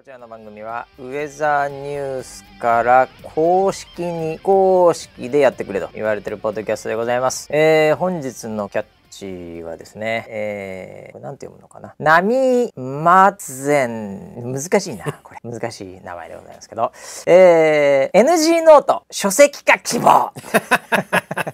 こちらの番組はウェザーニュースから公式に公式でやってくれと言われてるポッドキャストでございます。えー、本日のキャッチはですね、えー、これなんて読むのかな。ナミマツゼン。難しいな、これ。難しい名前でございますけど。えー、NG ノート、書籍化希望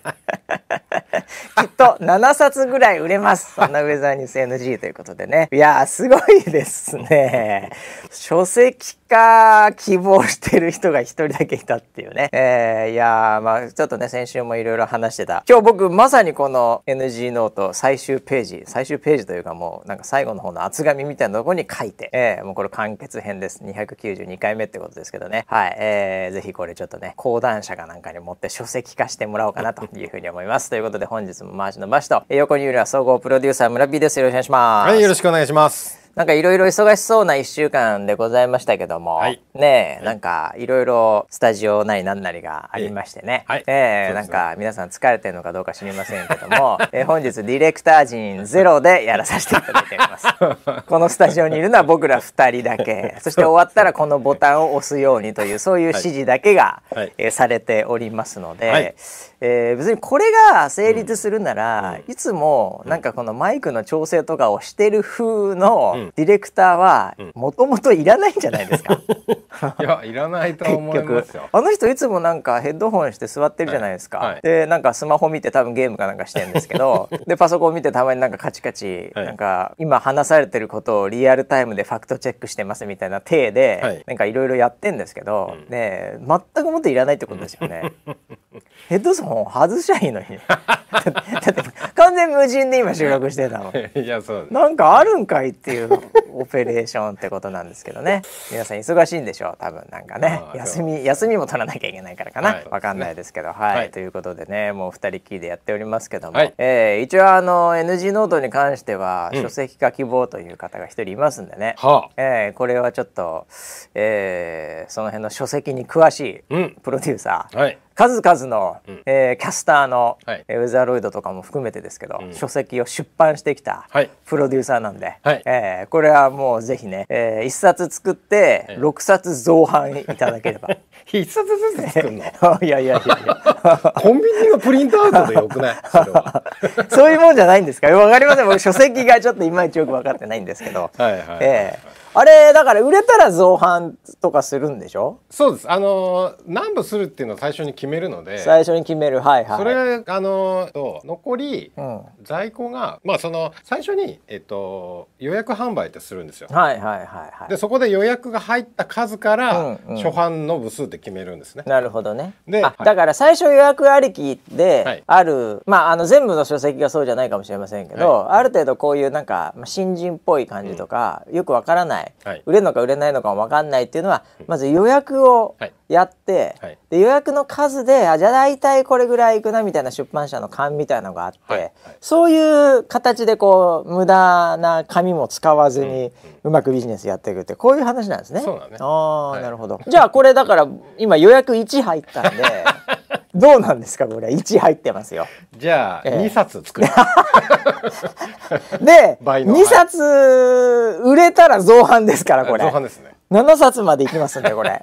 きっと7冊ぐらい売れますそんなウェザーニュース NG ということでね いやすごいですね書籍化希望してる人が1人だけいたっていうねえー、いやまあちょっとね先週もいろいろ話してた今日僕まさにこの NG ノート最終ページ最終ページというかもうなんか最後の方の厚紙みたいなとこに書いて、えー、もうこれ完結編です292回目ってことですけどねはい、えー、ぜひこれちょっとね講談社かなんかに持って書籍化してもらおうかなというふうに思いますということで本日も回しの回しと横にいるは総合プロデューサー村 P ですよろしくお願いしますはいよろしくお願いしますなんかいろいろ忙しそうな1週間でございましたけども、はい、ねえ、はい、なんかいろいろスタジオなりなんなりがありましてね、えはい、えー、なんか皆さん疲れてるのかどうか知りませんけども、え本日ディレクター陣ゼロでやらさせていただいてます。このスタジオにいるのは僕ら2人だけ、そして終わったらこのボタンを押すようにというそういう指示だけが、はい、えー、されておりますので、はい、えー、別にこれが成立するなら、うん、いつもなんかこのマイクの調整とかをしてる風の、うんディレクターはもともといらないんじゃないですか いやいらないと思いますよあの人いつもなんかヘッドホンして座ってるじゃないですか、はいはい、でなんかスマホ見て多分ゲームかなんかしてるんですけど でパソコン見てたまになんかカチカチ、はい、なんか今話されてることをリアルタイムでファクトチェックしてますみたいな体で、はい、なんかいろいろやってんですけど、うん、ね全くもっていらないってことですよね ヘッドソン外しゃいいのにだって完全無人で今収録してたの いやそうなんかあるんかいっていうオペレーションってことなんですけどね皆さん忙しいんでしょう多分なんかね休み休みも取らなきゃいけないからかな、はい、わかんないですけど、はい、はい、ということでねもう2人きりでやっておりますけども、はい、えー、一応あの NG ノートに関しては、書籍化希望という方が1人いますんでね、はえー、これはちょっと、えー、その辺の書籍に詳しいプロデューサー、うん、はい数々の、うん、えー、キャスターの、はい、ウェザーロイドとかも含めてですけど、うん、書籍を出版してきたプロデューサーなんで、はい、えー、これはもうぜひね、えー、1冊作って6冊増版いただければ。一1冊ずつ作るの いやいやいやいや コンビニのプリントアウトでよくないそそういうもんじゃないんですかわかりません僕書籍がちょっといまいちよく分かってないんですけど。はいはい、えーあれだから売れたら造反とかするんでしょそうですあの何部するっていうのを最初に決めるので最初に決めるはいはいそれあの残り在庫が、うん、まあその最初に、えっと、予約販売ってするんですよはいはいはいはいでそこで予約が入った数から、うんうん、初版の部数って決めるんですねなるほどねで、はい、だから最初予約ありきである、はい、まああの全部の書籍がそうじゃないかもしれませんけど、はい、ある程度こういうなんか新人っぽい感じとか、うん、よくわからないい、はい、売れるのか売れないのかも分かんないっていうのは、まず予約をやって、はい、で予約の数であじゃあ大体これぐらいいくなみたいな出版社の勘みたいのがあって、そういう形でこう無駄な紙も使わずにうまくビジネスやっていくってこういう話なんですね。ねあなるほどじゃあこれだから今予約1入ったんで どうなんですかこれ1入ってますよじゃあ、えー、2冊作る で2冊売れたら造反ですからこれ造反ですね7冊までいきますんでこれ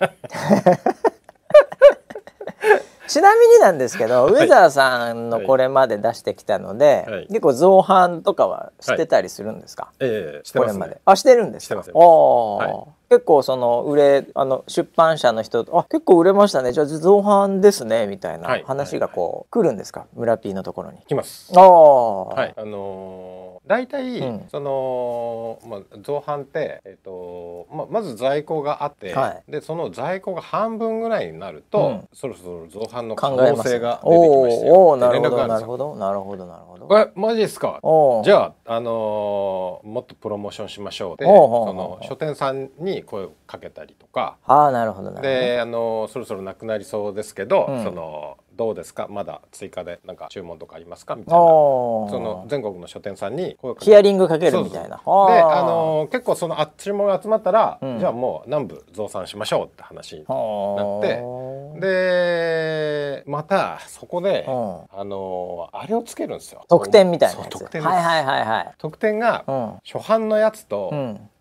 ちなみになんですけど、ウェザーさんのこれまで出してきたので、はい、結構造反とかはしてたりするんですか。はい、ええー、してます、ね、これまで。あ、してるんですか。しておお、はい、結構その売れあの出版社の人あ結構売れましたねじゃあ造反ですねみたいな話がこう、来るんですか村ピーのところに。来ます。ああ。はい。あのー大体、うん、その、まあ、造反って、えっとままず在庫があって、はい、でその在庫が半分ぐらいになると、うん、そろそろ造反の可能性が出てきましたよおなるほどなるほどなるほどなるほどえマジですかじゃあ、あのー、もっとプロモーションしましょうでその書店さんに声をかけたりとかあなるほどで、あのー、そろそろなくなりそうですけど、うん、そのどうですかまだ追加でなんか注文とかありますかみたいなその全国の書店さんにヒアリングかけるみたいなであのー、結構そのあ注文が集まったら、うん、じゃあもう南部増産しましょうって話になってでまたそこで、うん、あのー、あれをつけるんですよ特典みたいな特典はいはいはいはい特典が、初版のやつと、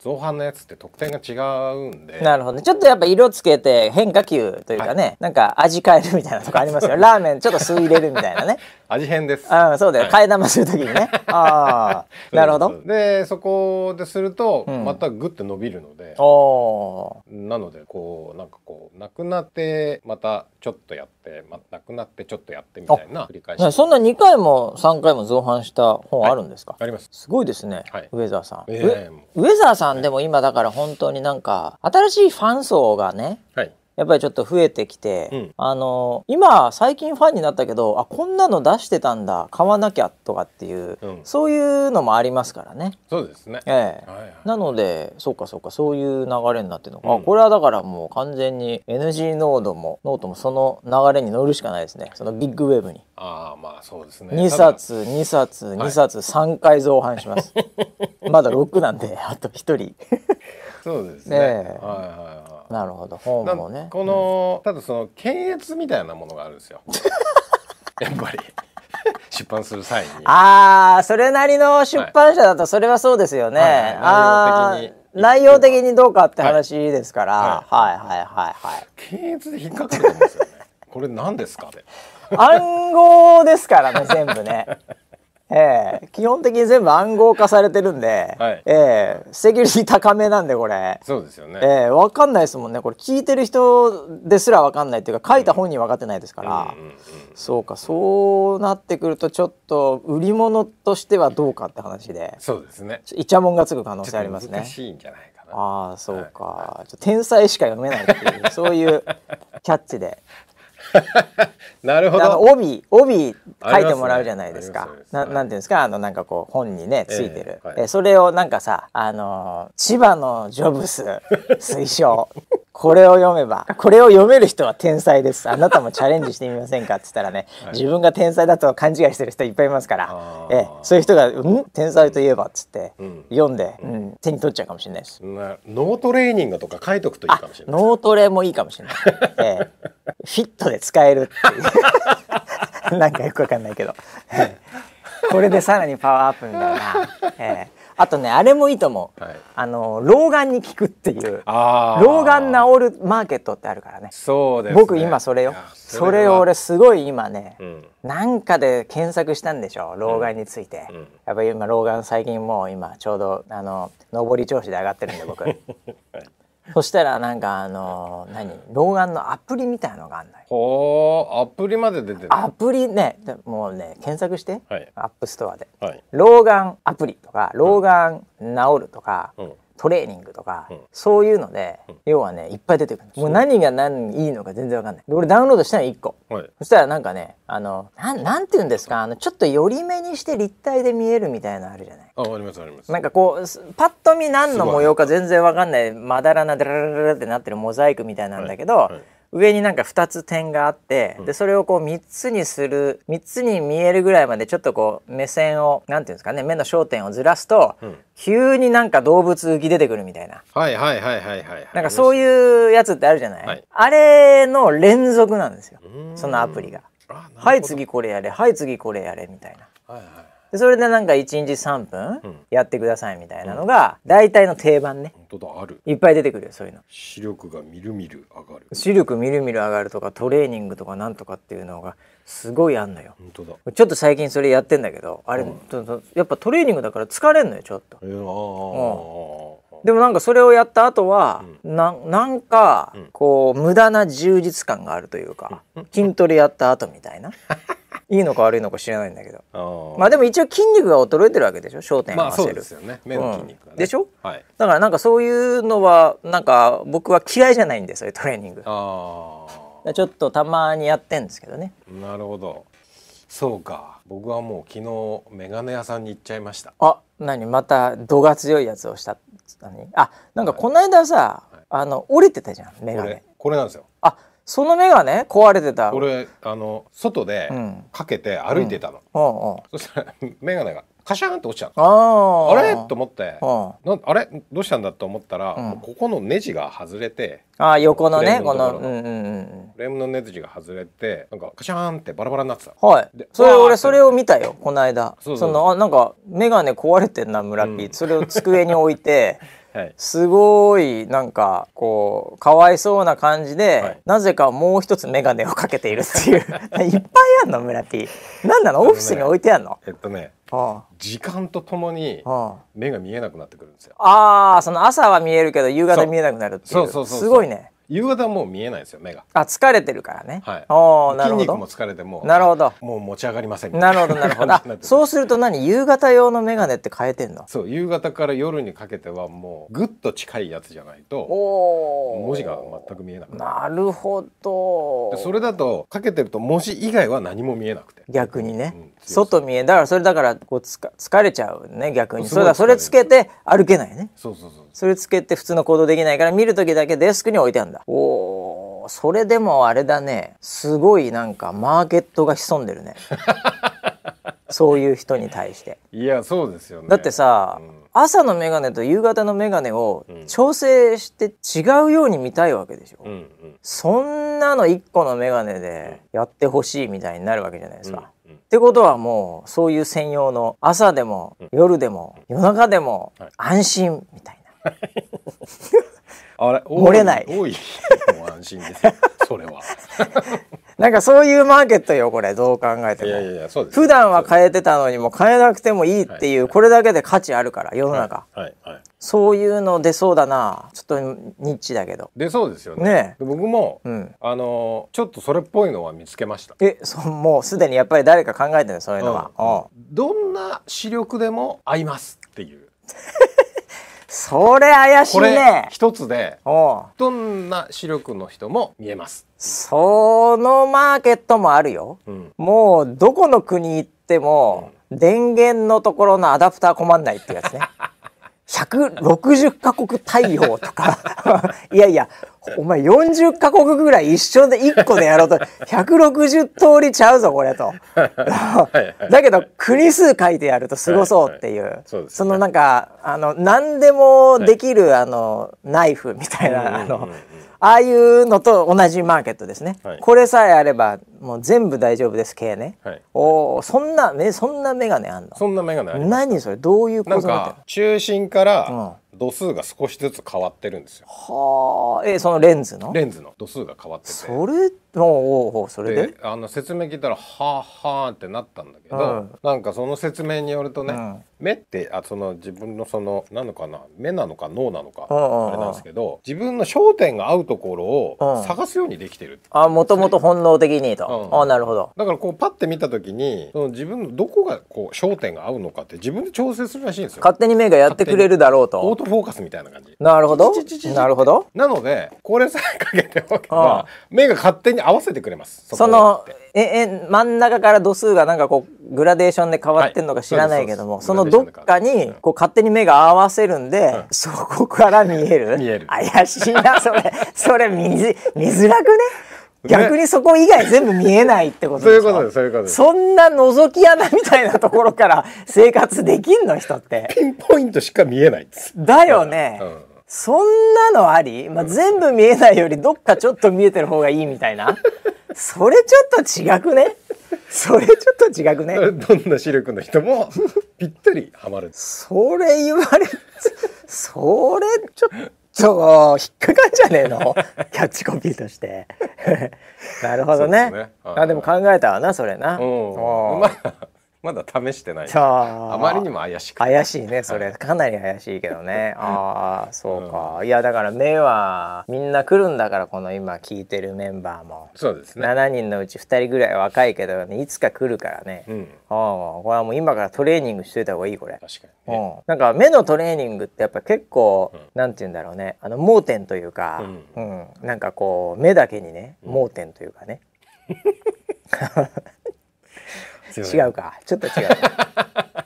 造反のやつって得点が違うんでなるほど、ね、ちょっとやっぱ色つけて変化球というかね、はい、なんか味変えるみたいなとこありますよ ラーメンちょっと酢入れるみたいなね 味変ですあそうだよ、はい、替え玉する時にねああ なるほどでそこですると、うん、またグッて伸びるので、ああなのでこうなんかこうなくなってまたちょっとやって、ま、なくなってちょっとやってみたいな繰り返しそんな2回も3回も造反した本あるんですか、はい、ありますすごいですね、はい、上澤さん、えー、上澤さんんでも今だから本当になんか新しいファン層がね、はい、やっぱりちょっと増えてきて、うん、あの今最近ファンになったけどあこんなの出してたんだ買わなきゃとかっていう、うん、そういうのもありますからね。そうですね、ええ、はいはい、なのでそうかそうかそういう流れになってるのか、うん、これはだからもう完全に NG ノードもノートもその流れに乗るしかないですねそのビッグウェブに。あまあそうですね2冊2冊2冊、はい、3回造反します まだ6なんであと1人そうですね、ね、はいはいなるほど本もねこの、ただその検閲みたいなものがあるんですよ やっぱり 出版する際にああそれなりの出版社だとそれはそうですよね、はいはい、内容的にどうかって話ですから、はい、はいはいはいはい検閲で引っかかると思うんですよねこれ何ですかね暗号ですからね全部ね えー、基本的に全部暗号化されてるんで、はい、えー、セキュリティ高めなんでこれそうですよね、えー、分かんないですもんねこれ聞いてる人ですら分かんないっていうか書いた本人分かってないですから、うんうんうんうん、そうかそうなってくるとちょっと売り物としてはどうかって話でそうですねいちゃもんがつく可能性ありますね難しいんじゃないああそうか、はい、天才しか読めないっていうそういうキャッチでなるほど。帯帯書いてもらうじゃないですか。す、ねね、なんていうんですかあのなんかこう本にねついてる。えーはい、それをなんかさあの千葉のジョブス推奨。これを読めばこれを読める人は天才ですあなたもチャレンジしてみませんかって言ったらね、はい、自分が天才だと勘違いしてる人いっぱいいますからえそういう人が「うん天才といえば」っつって、読んで、うん、手に取っちゃうかもしれないです。ノートレーニングとか書いとくといいかもしれない。ノートレもいいかもしれない。ええフィットで使えるっていう なんかよくわかんないけど、えー、これでさらにパワーアップみたいな、えー、あとねあれもいいと思う、はい、あの老眼に効くっていう老眼治るマーケットってあるからねそうです、ね、僕今それよそれを俺すごい今ね、うん、なんかで検索したんでしょう老眼について、うんうん、やっぱり今老眼最近もう今ちょうどあの上り調子で上がってるんで僕 そしたらなんかあのー、何老眼のアプリみたいのがあんのよほーアプリまで出てるアプリねもうね検索して、はい、アップストアで、はい、老眼アプリとか老眼治るとか、うん、トレーニングとか、うん、そういうので、うん、要はねいっぱい出てくるもう何が何いいのか全然わかんない俺ダウンロードしたの1個、はい、そしたらなんかねあのななんて言うんですかあのちょっと寄り目にして立体で見えるみたいなあるじゃないあありますありますなんかこうパッと見何の模様か全然わかんないまだらなダラダラってなってるモザイクみたいなんだけど、はいはい上になんか2つ点があって、でそれをこう3つにする3つに見えるぐらいまでちょっとこう目線を何て言うんですかね目の焦点をずらすと、うん、急になんか動物浮き出てくるみたいな。はいはいはいはいはい、はい。なんかそういうやつってあるじゃない、はい、あれの連続なんですよそのアプリが。はい次これやれはい次これやれみたいな。はいはいでそれでなんか1日3分やってくださいみたいなのが大体の定番ね、本当だあるいっぱい出てくるよそういうの視力がみるみる上がる視力みるみる上がるとかトレーニングとかなんとかっていうのがすごいあんのよ本当だちょっと最近それやってんだけどあれ、うんやっぱトレーニングだから疲れんのよちょっと、えー、あうんでもなんかそれをやった後は、うん、ななんかこう無駄な充実感があるというか、筋トレやった後みたいな いいのか悪いのか知らないんだけどまあでも一応筋肉が衰えてるわけでしょ焦点を合わせる、まあね目の筋肉が、ねうん、でしょ、はい、だからなんかそういうのはなんか僕は嫌いじゃないんですうトレーニングああちょっとたまにやってんですけどねなるほどそうか僕はもう昨日メガネ屋さんに行っちゃいましたあ何また度が強いやつをしたあなんかこの間さ、はい、あの折れてたじゃんメガネこれなんですよその目がね壊れてた俺あの外でかけて歩いてたの、うんうん、そしたら眼鏡がカシャンって落ちちゃうああれと思ってあれどうしたんだと思ったら、うん、ここのネジが外れてあ横のねこの、うんうん、フレームのネジが外れてなんかカシャンってバラバラになってたはいそれ俺それを見たよこの間そのあなんか眼鏡壊れてんな村木、それを机に置いて すごいなんかこうかわいそうな感じで、なぜかもう一つ眼鏡をかけているっていう いっぱいあんの村 P 何なのオフィスに置いてあんのえっとね時間とともに目が見えなくなってくるんですよ。ああ、その朝は見えるけど夕方見えなくなるっていう。そうそうそうすごいね。夕方もう見えないですよ目があ疲れてるからね、はい、おなるほど筋肉も疲れてもなるほどもう持ち上がりませんなるほどなるほど そうすると何夕方用の眼鏡って変えてんだそう夕方から夜にかけてはもうぐっと近いやつじゃないとお文字が全く見えなくなるほどそれだとかけてると文字以外は何も見えなくて逆にね、うん、外見えだからそれだからこうつか疲れちゃうね逆にそれだそれつけて歩けないねそうそうそうそれつけて普通の行動できないから見る時だけデスクに置いてあるんだ。おー、それでもあれだね。すごいなんかマーケットが潜んでるね。そういう人に対して。いや、そうですよね。だってさ、うん、朝のメガネと夕方のメガネを調整して違うように見たいわけでしょ。うんうん、そんなの1個のメガネでやってほしいみたいになるわけじゃないですか。うんうん、ってことはもうそういう専用の朝でも夜でも夜中でも安心みたいな。あれ漏れない多い安心ですよ それは なんかそういうマーケットよこれどう考えてもいやいやそうです、普段は変えてたのにも変えなくてもいいっていう、はい、これだけで価値あるから世の中、はい、はいはい、そういうの出そうだなちょっとニッチだけど出そうですよねね僕も、うん、あのちょっとそれっぽいのは見つけましたえそもうすでにやっぱり誰か考えてるそういうのは、うんうん、どんな視力でも合いますっていう それ怪しいね一つでどんな視力の人も見えますそのマーケットもあるよ、うん、もうどこの国行っても、電源のところのアダプター困んないってやつね 160カ国対応とか いやいやお前40カ国ぐらい一緒で1個でやろうと160通りちゃうぞこれとだけど国数書いてやるとすごそうっていうそのなんかあの何でもできる、あのナイフみたいな、あの、ああいうのと同じマーケットですね、はい、これさえあればもう全部大丈夫です系ね、はい、おおそんなねそんな眼鏡あんのそんな眼鏡何それどういうことなの中心から度数が少しずつ変わってるんですよ、うん、はあえそのレンズのレンズの度数が変わっててそれっておおそれであの説明聞いたら「はあはあ」ってなったんだけど、うん、なんかその説明によるとね、うん、目ってあその自分のそのなのかな目なのか脳なのか、うん、あれなんですけど自分の焦点が合うところを探すようにできてるて、あもともと本能的にと、あなるほどだからこうパッて見た時にその自分のどこがこう焦点が合うのかって自分で調整するらしいんですよ勝手に目がやってくれるだろうとオートフォーカスみたいな感じなるほどなるほどなのでこれさえかけておけば目が勝手に合わせてくれますそのええ真ん中から度数がなんかこうグラデーションで変わってるのか知らないけども、はい、そそのどっかにこう勝手に目が合わせるんで、うん、そこから見える見える怪しいなそれ それ見づらくね逆にそこ以外全部見えないってことでそういうことですそういうことですそんな覗き穴みたいなところから生活できんの人ってピンポイントしか見えないですだよね、うんそんなのあり、まあ、全部見えないよりどっかちょっと見えてる方がいいみたいなそれちょっと違くねそれちょっと違くね どんな視力の人もぴったりはまるそれ言われそれちょっと引っかかんじゃねえの キャッチコピーとして なるほどねで、ね、あでも考えたわなそれな、うん、まあまだ試してないあまりにも怪しく怪しいねそれ、はい、かなり怪しいけどね ああそうか、うん、いやだから目はみんな来るんだからこの今聞いてるメンバーもそうですね7人のうち2人ぐらい若いけど、ね、いつか来るからね、うん、あこれはもう今からトレーニングしといた方がいいこれ確かに、ね、うん、なんか目のトレーニングってやっぱ結構、うん、なんて言うんだろうねあの盲点というか、うんうん、なんかこう目だけにね盲点というかね、違うかちょっと違う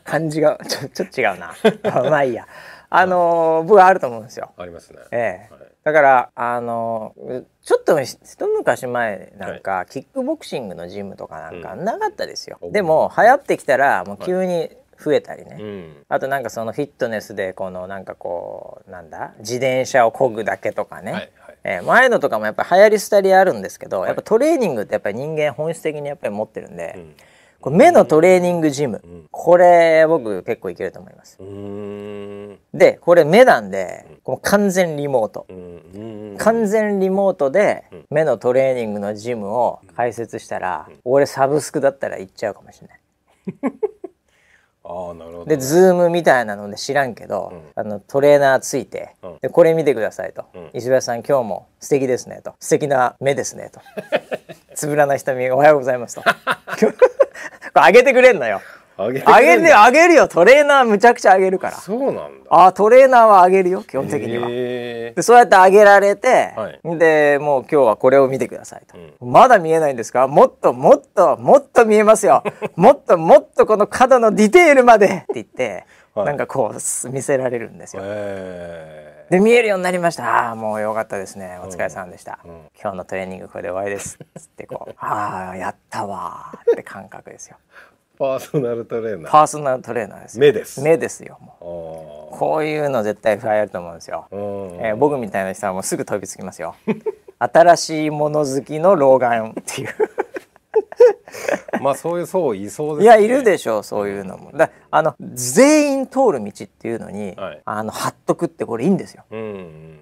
感じがちょちょっと違うな まあいいやあの部あると思うんですよ。ありますね。ええ、だからあのちょっと一昔前なんか、はい、キックボクシングのジムとかなんかなかったですよ。うん、でも流行ってきたらもう急に、はい増えたりね、うん、あとなんかそのフィットネスでこのなんかこうなんだ自転車をこぐだけとかね、はいはい、えー、前のとかもやっぱ流行り廃りあるんですけど、はい、やっぱトレーニングってやっぱり人間本質的にやっぱり持ってるんで。うんこれ目のトレーニングジム、これ僕結構いけると思います。でこれ目なんで、この完全リモート、完全リモートで目のトレーニングのジムを開設したら、俺サブスクだったら行っちゃうかもしれない。あなるほどでズームみたいなので知らんけど、うん、あのトレーナーついて、うん、でこれ見てくださいと、うん、石橋さん今日も素敵ですねと素敵な目ですねと つぶらな瞳おはようございますと あげてくれんのよ。あげてあげあげるよトレーナーむちゃくちゃあげるからそうなんだあトレーナーはあげるよ基本的にはでそうやってあげられて、はい、でもう今日はこれを見てくださいと、うん、まだ見えないんですかもっともっともっと見えますよ もっともっとこの角のディテールまでって言ってなんかこう見せられるんですよ。えー、で見えるようになりましたああもうよかったですねお疲れさんでした、うんうん、今日のトレーニングこれで終わりです」ってこう「ああやったわ」って感覚ですよ。パーソナルトレーナー。パーソナルトレーナーです。目です。目ですよ。もうこういうの絶対不安あると思うんですよ。えー、僕みたいな人はもうすぐ飛びつきますよ。新しいもの好きの老眼っていう まあそういう層いそうです、ね、いやいるでしょうそういうのも。だあの全員通る道っていうのに、はい、あの貼っとくってこれいいんですよ、うん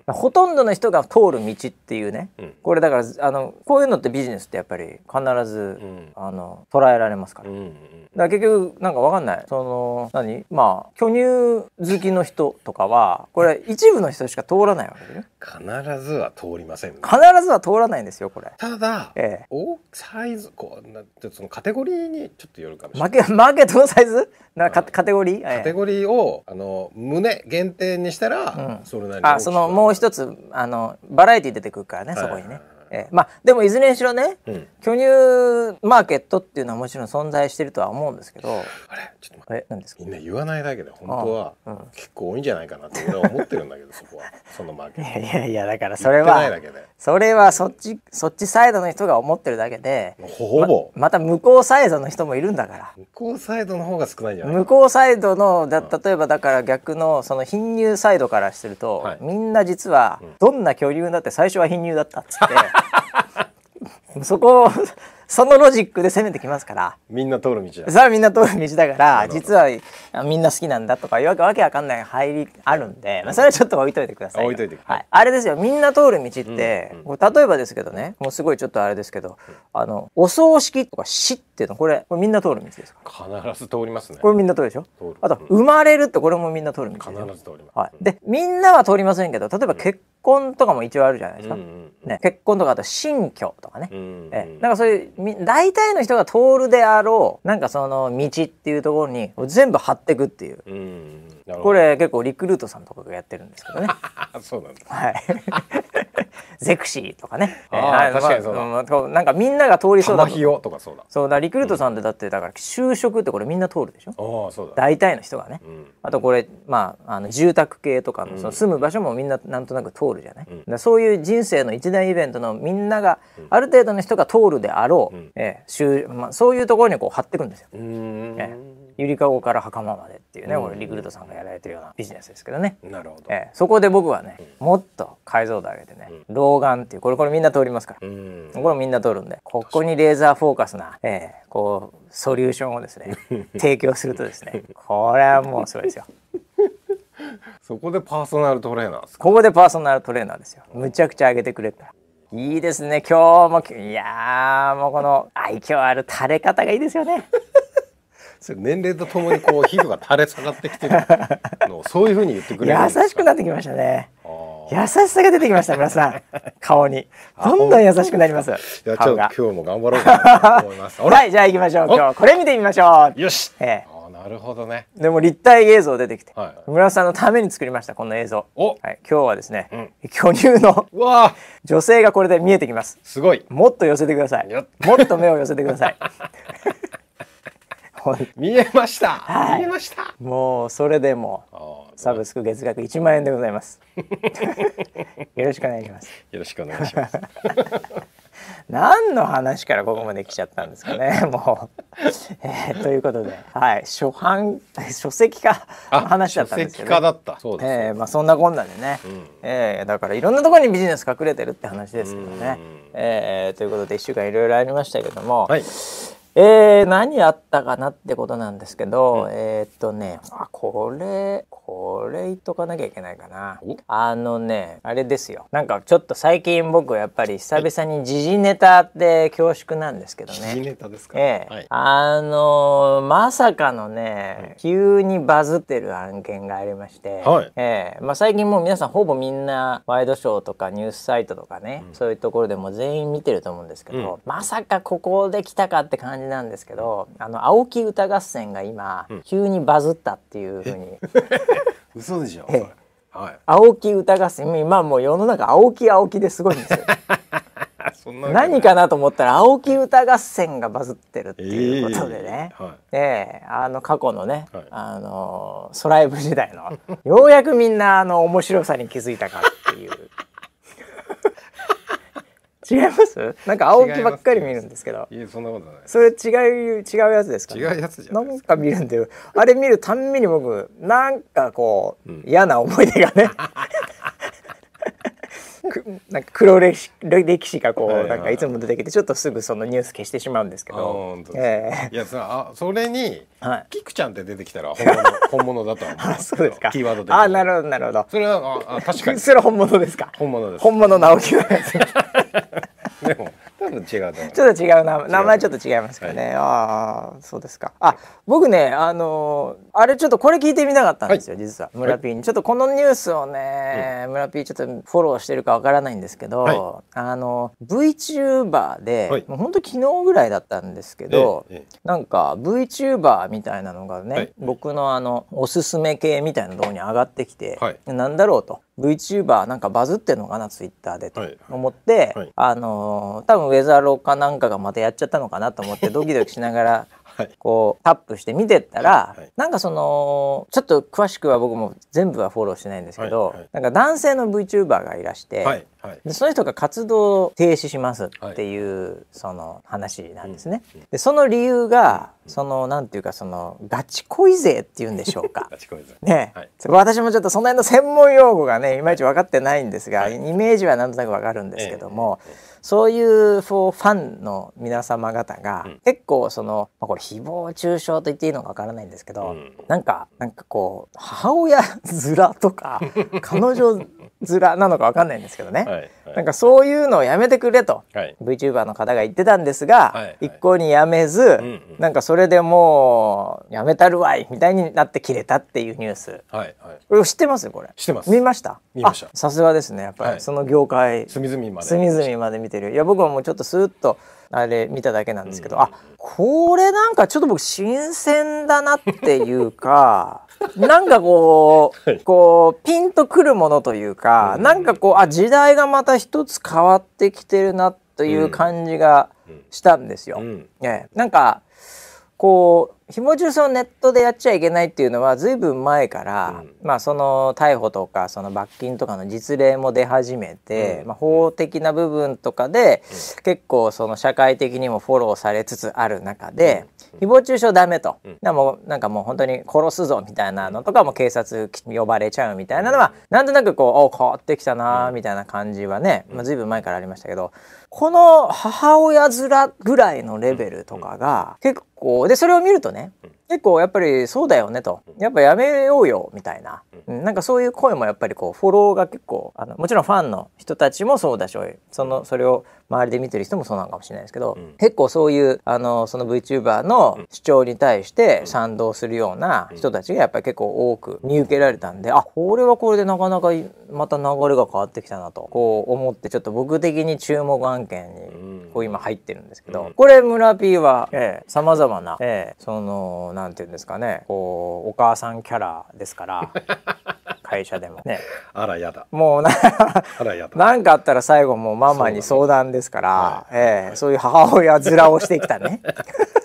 うん、ほとんどの人が通る道っていうね、うん、これだからあのこういうのってビジネスってやっぱり必ず、うん、あの捉えられますから、うんうん、だから結局なんかわかんないその何まあ巨乳好きの人とかはこれ一部の人しか通らないわけで、ね、必ずは通りません、ね、必ずは通らないんですよこれただ、ええ、大サイズこうなそのカテゴリーにちょっとよるかもしれないマーケットのサイズなかカテゴリー、カテゴリーをあの胸限定にしたら、うん、それなりにあそのもう一つあのバラエティー出てくるからね、はい、そこにね、えー、まあでもいずれにしろね、うん、巨乳マーケットっていうのはもちろん存在してるとは思うんですけどあれちょっと待ってみんな言わないだけで本当は結構多いんじゃないかなって俺は思ってるんだけど そこはそのマーケットいやいやだからそれはそれはそっちそっちサイドの人が思ってるだけでほぼま、また向こうサイドの人もいるんだから向こうサイドの方が少ないんじゃない向こうサイドのだ例えばだから逆のその貧乳サイドからしてると、はい、みんな実はどんな巨乳だって最初は貧乳だったっつって。そこそのロジックで攻めてきますからみんな通る道だそれはみんな通る道だから実はみんな好きなんだとかいうわけわかんない入りあるんで、まあ、それはちょっと置いといてください置いといて、はい、あれですよみんな通る道って、うんうん、例えばですけどねもうすごいちょっとあれですけど、うん、あのお葬式とか死っていうのこれこれみんな通る道ですか必ず通りますねこれみんな通るでしょ通るあと、生まれるってこれもみんな通る道必ず通ります、はい、でみんなは通りませんけど例えば結婚とかも一応あるじゃないですか、うんうんうん、ね、結婚とかあと新居とかね、うんうん、えなんかそういう大体の人が通るであろうなんかその道っていうところに全部張ってくっていう、うんこれ結構リクルートさんとかがやってるんですけどね そうなんはい ゼクシーとかねあ、えー、確かにそうだ、まあ、なんかみんなが通りそうだとかそうだそうだリクルートさんってだってだから就職ってこれみんな通るでしょ、うん、そうだ大体の人がね、うん、あとこれまああの住宅系とかのその住む場所もみんななんとなく通るルじゃない、うん、そういう人生の一大イベントのみんなが、ある程度の人が通るであろう、うん、えーまあ、そういうところにこう張ってくんですよ。えーゆりかごから袴までっていうね、こリクルートさんがやられてるようなビジネスですけどね。なるほど。えー、そこで僕はね、もっと解像度上げてね、老眼っていうこれこれみんな通りますから、これみんな通るんで、ここにレーザーフォーカスな、えー、こうソリューションをですね、提供するとですね、これはもうすごいですよ。そこでパーソナルトレーナーここでパーソナルトレーナーですよむちゃくちゃ上げてくれたいいですね今日もいやもうこの愛嬌ある垂れ方がいいですよね年齢とともにこう皮膚が垂れ下がってきてるの そういうふうに言ってくれる優しくなってきましたね優しさが出てきました村さん顔に どんどん優しくなりますじゃ今日も頑張ろうかなと思います はいじゃあ行きましょう今日これ見てみましょうよし、ええなるほどねでも立体映像出てきて、はい、村さんのために作りましたこの映像お、はい、今日はですね、うん、巨乳のわ女性がこれで見えてきますすごいもっと寄せてくださいもっと目を寄せてください 見えました、はい、見えましたもうそれでもサブスク月額1万円でございます よろしくお願いしますよろしくお願いします何の話からここまで来ちゃったんですかね もう、えー、ということで、はい、初版書籍化の話だったんですけど書籍化だったそえー、まあ、そんなこんなでね、うん、えー、だからいろんなところにビジネス隠れてるって話ですけどね、えー、ということで1週間いろいろありましたけども、はい、えー、何あったかなってことなんですけど、うん、えっとねあこれこれ言っとかなきゃいけないかなあのねあれですよなんかちょっと最近僕やっぱり久々に時事ネタって恐縮なんですけどね時事ネタですか、えー、はい、あのー、まさかのね、急にバズってる案件がありまして、はいえーまあ、最近もう皆さんほぼみんなワイドショーとかニュースサイトとかね、うん、そういうところでも全員見てると思うんですけど、うん、まさかここで来たかって感じじなんですけど、あの青木歌合戦が今、急にバズったっていうふうに。嘘でしょ。はい、青木歌合戦今もう世の中青木青木ですごいんですよ。何かなと思ったら青木歌合戦がバズってるっていうことでね、えーはい、であの過去のね、はい、あのソライブ時代のようやくみんなあの面白さに気づいたかっていう違いますなんか青木ばっかり見るんですけどいやそんなことないそれ違う違うやつですか、ね、違うやつじゃなんか見るんであれ見るたんびに僕なんかこう、うん、嫌な思い出がね なんか黒歴史歴史がこう、なんかいつも出てきてちょっとすぐそのニュース消してしまうんですけど、えー、いやさあそれに、はい、キクちゃんって出てきたら 本物本物だと思うそうですかキーワードであなるほどなるほどそれはああ確かにそれは本物ですか本物です本物直樹のやつ でも多違うちょっと違う名前ちょっと違いますけどね、はい、ああそうですかあ僕ねあのあれちょっとこれ聞いてみたかったんですよ、はい、実は村ピーに、はい、ちょっとこのニュースをね、うん、村ピーちょっとフォローしてるかわからないんですけど、はい、あの VTuber で、はい、もう本当昨日ぐらいだったんですけど、ええ、なんか VTuber みたいなのがね、僕のあのおすすめ系みたいなとこに上がってきて、はい、なんだろうと VTuber なんかバズってんのかなツイッターでと思って、はいはい、あのー、多分ウェザーローかなんかがまたやっちゃったのかなと思ってドキドキしながらこうタップして見てたら、なんかそのちょっと詳しくは僕も全部はフォローしてないんですけど、なんか男性の VTuber がいらして、でその人が活動停止しますっていう、その話なんですね。でその理由がそのなんていうかそのガチ恋勢っていうんでしょうか。ね、私もちょっとその辺の専門用語がねいまいち分かってないんですが、イメージはなんとなく分かるんですけども。そういうファンの皆様方が、結構その、まあ、これ誹謗中傷と言っていいのかわからないんですけど、うん、なんかなんかこう母親面とか 彼女面なのか分かんないんですけどね、はいはい、なんかそういうのをやめてくれと、はい、VTuber の方が言ってたんですが、はいはい、一向にやめず、うんうん、なんかそれでもうやめたるわいみたいになって切れたっていうニュース、はいはい、これ知ってますこれ知ってます見ました見ましたさすがですねやっぱりその業界、隅々まで隅々まで見てるいや僕はもうちょっとスーッとあれ見ただけなんですけど、うん、あこれなんかちょっと僕新鮮だなっていうかなんかこう、こうピンとくるものというか、なんかこうあ時代がまた一つ変わってきてるなという感じがしたんですよ。ね、なんかこう紐中そをネットでやっちゃいけないっていうのはずいぶん前から、うん、まあその逮捕とかその罰金とかの実例も出始めて、うん、まあ、法的な部分とかで、結構その社会的にもフォローされつつある中で、誹謗中傷ダメと、うん、もうなんかもう本当に殺すぞみたいなのとかも警察呼ばれちゃうみたいなのは、うん、なんとなくこう変わってきたなみたいな感じはね、まあ、随分前からありましたけどこの母親面ぐらいのレベルとかが結構でそれを見るとね結構やっぱりそうだよねとやっぱやめようよみたいな、うん、なんかそういう声もやっぱりこうフォローが結構あのもちろんファンの人たちもそうだしそのそれを周りで見てる人もそうなのかもしれないですけど、うん、結構そういうあのその VTuber の主張に対して賛同するような人たちがやっぱり結構多く見受けられたんで、あこれはこれでなかなかまた流れが変わってきたなとこう思ってちょっと僕的に注目案件にこう今入ってるんですけど、これ村 P はさまざまな、ええ、そのなんていうんですかねこうお母さんキャラですから。会社でもね あらやだもうななんかあったら最後もうママに相談ですから、ね、ええー、そういう母親面をしてきたね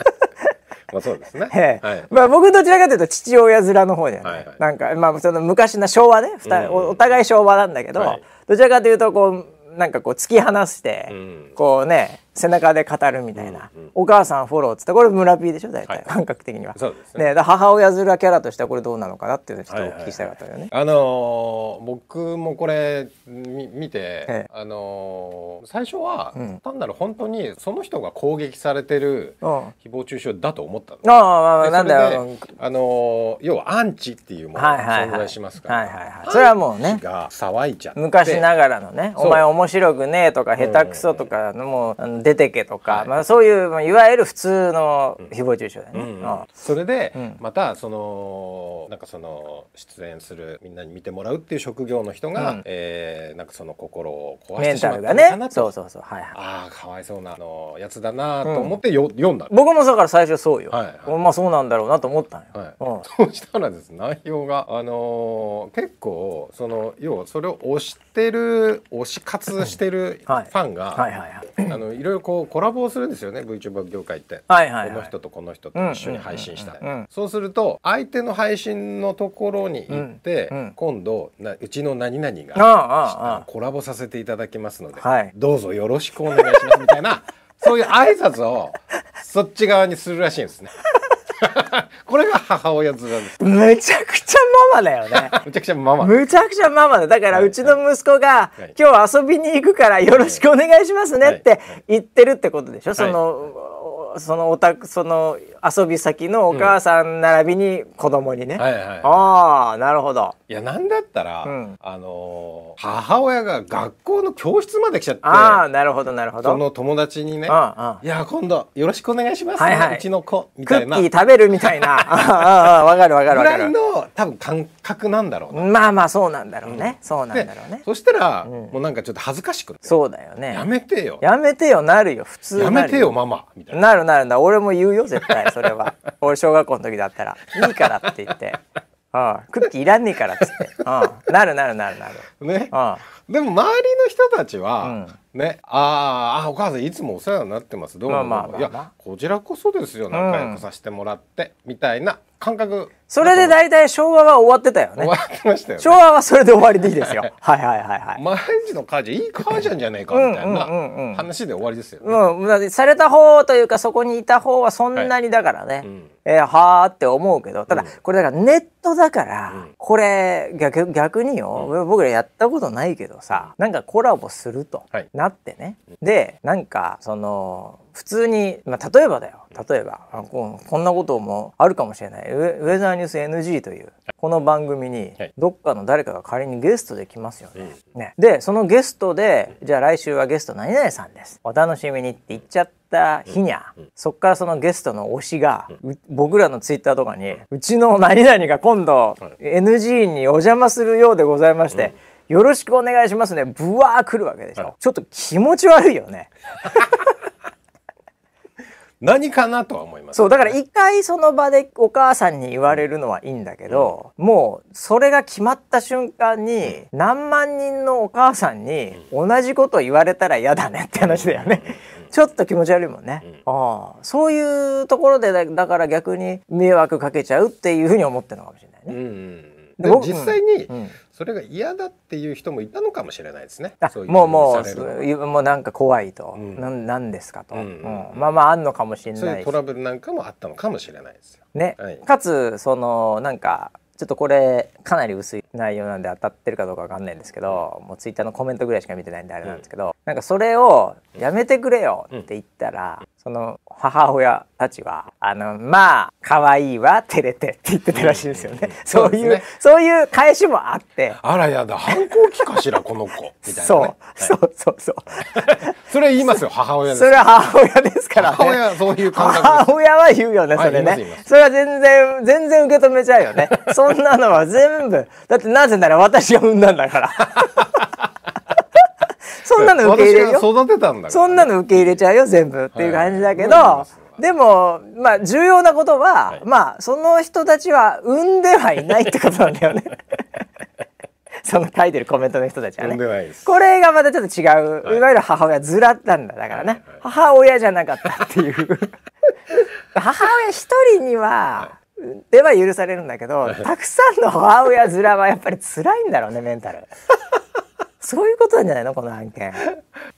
まあそうですね。はい、まあ僕どちらかというと父親面の方じゃない。はいはい、なんかまあその昔の昭和ね、うん、お互い昭和なんだけど、はい、どちらかというとこうなんかこう突き放して、うん、こうね背中で語るみたいな、うんうん、お母さんフォローっつってこれ村 P でしょ大体、はい、感覚的にはそうですね、ね、母親面キャラとしてはこれどうなのかなっていうのをちょっとお聞きしたかったよね、はいはいはい、あのー、僕もこれみ見て、あのー、最初は、単なる本当にその人が攻撃されてる誹謗中傷だと思ったの、うん、ああなんだよあのー、要はアンチっていうものが存在しますから、はいはいはい、はいそれはもうねが騒いちゃ昔ながらのねお前面白くねえとか下手くそとか、うん、もう出てけとか、はい、まあ、そういういわゆる普通の誹謗中傷だよね、うんうん、それで、またそのなんかその出演するみんなに見てもらうっていう職業の人が、うん、えー、なんかその心を壊してしまったのかなね、そうそうそう、はいはい、ああかわいそうなあのやつだなと思ってよ、うん、読んだ僕もだから最初そうよ、はいはい、まあそうなんだろうなと思ったんよ、はいうん、そうしたらです内容があのー、結構その要はそれを推してる推し活してるファンが、はい、はいはいはい、あのいろいろろこうコラボをするんですよね VTuber 業界って、はいはいはい、この人とこの人と一緒に配信した、うんうん、そうすると相手の配信のところに行って、今度なうちの何々がコラボさせていただきますので、どうぞよろしくお願いしますみたいなそういう挨拶をそっち側にするらしいんですね。これが母親面ですむちゃくちゃママだよねむ ちゃくちゃママむちゃくちゃママだだからうちの息子が、今日遊びに行くからよろしくお願いしますねって言ってるってことでしょ、その、そのおたその遊び先のお母さん並びに子供にね、はいはい、ああなるほどいやなんだったら、うん、あの母親が学校の教室まで来ちゃってああなるほどなるほどその友達にね「ああいや今度よろしくお願いします、ね、はいはい、うちの子」みたいなクッキー食べるみたいな ああわかるわかるわかるぐらいの多分感覚なんだろうなまあまあそうなんだろうね、うん、そうなんだろうねそしたら、うん、もうなんかちょっと恥ずかしくそうだよねやめてよやめてよなるよ普通やめてよママみたいななるるなるな俺も言うよ絶対それは 俺小学校の時だったら「いいから」って言って。ああクッキーいらんねえからっつって、ああなるなるなるなる。ね、うん、でも周りの人たちは、うんね、ああお母さんいつもお世話になってますどうも、まあまあ、いやこちらこそですよ仲良くさせてもらって、うん、みたいな感覚それで大体昭和は終わってたよね終わってましたよ、ね、昭和はそれで終わりでいいですよ はいはいはいはい毎日の家事いい母ちゃんじゃないかみたいな話で終わりですよね、うんうん、された方というかそこにいた方はそんなにだからね、はいえー、はあって思うけどただ、これだからネットだから、これ逆逆によ、僕らやったことないけどさなんかコラボすると、はいなってねでなんかその普通に、まあ、例えばだよ例えばこんなこともあるかもしれないウェザーニュース NG というこの番組にどっかの誰かが仮にゲストで来ますよね。ねでそのゲストでじゃあ来週はゲスト何々さんですお楽しみにって言っちゃった日にゃそっからそのゲストの推しが僕らのツイッターとかにうちの何々が今度 NG にお邪魔するようでございまして。よろしくお願いしますねぶわー来るわけでしょ、はい、ちょっと気持ち悪いよね 何かなとは思います、ね、そうだから一回その場でお母さんに言われるのはいいんだけど、うん、もうそれが決まった瞬間に何万人のお母さんに同じこと言われたら嫌だねって話だよね。ちょっと気持ち悪いもんね。うん、あそういうところでだから逆に迷惑かけちゃうっていうふうに思ってるのかもしれないね。うん、うん、実際に、それが嫌だっていう人もいたのかもしれないですね。ううもうもうもうなんか怖いと、うん、なんですかと、うんうんまあまああんのかもしれないそういうトラブルなんかもあったのかもしれないですよ。ね、はい、かつそのなんかちょっとこれかなり薄い内容なんで当たってるかどうかわかんないんですけど、もうツイッターのコメントぐらいしか見てないんであれなんですけど、うん、なんかそれをやめてくれよって言ったら、うん、その母親たちはあのまあ可愛いわ照れてって言ってたらしいですよね、そういう、そういう返しもあってあらやだ反抗期かしらこの子 みたいな、ね、そう、はい、そうそうそう それ言いますよ母親それは母親ですから、ね、母親そういう感覚母親は言うよねそれね、それは全然全然受け止めちゃうよねそんなのは全部だってなぜなら私が産んだんだから そんなの受け入れよ育てたんだ、ね、そんなの受け入れちゃうよ全部っていう感じだけど、はい、でもまあ重要なことは、はい、まあその人たちは産んではいないってことなんだよね。その書いてるコメントの人たちはね。これがまたちょっと違う、はい、いわゆる母親ずらったんだだからね、はいはい、母親じゃなかったっていう 母親一人には、では許されるんだけど、たくさんの母親面はやっぱり辛いんだろうねメンタル。そういうことなんじゃないのこの案件。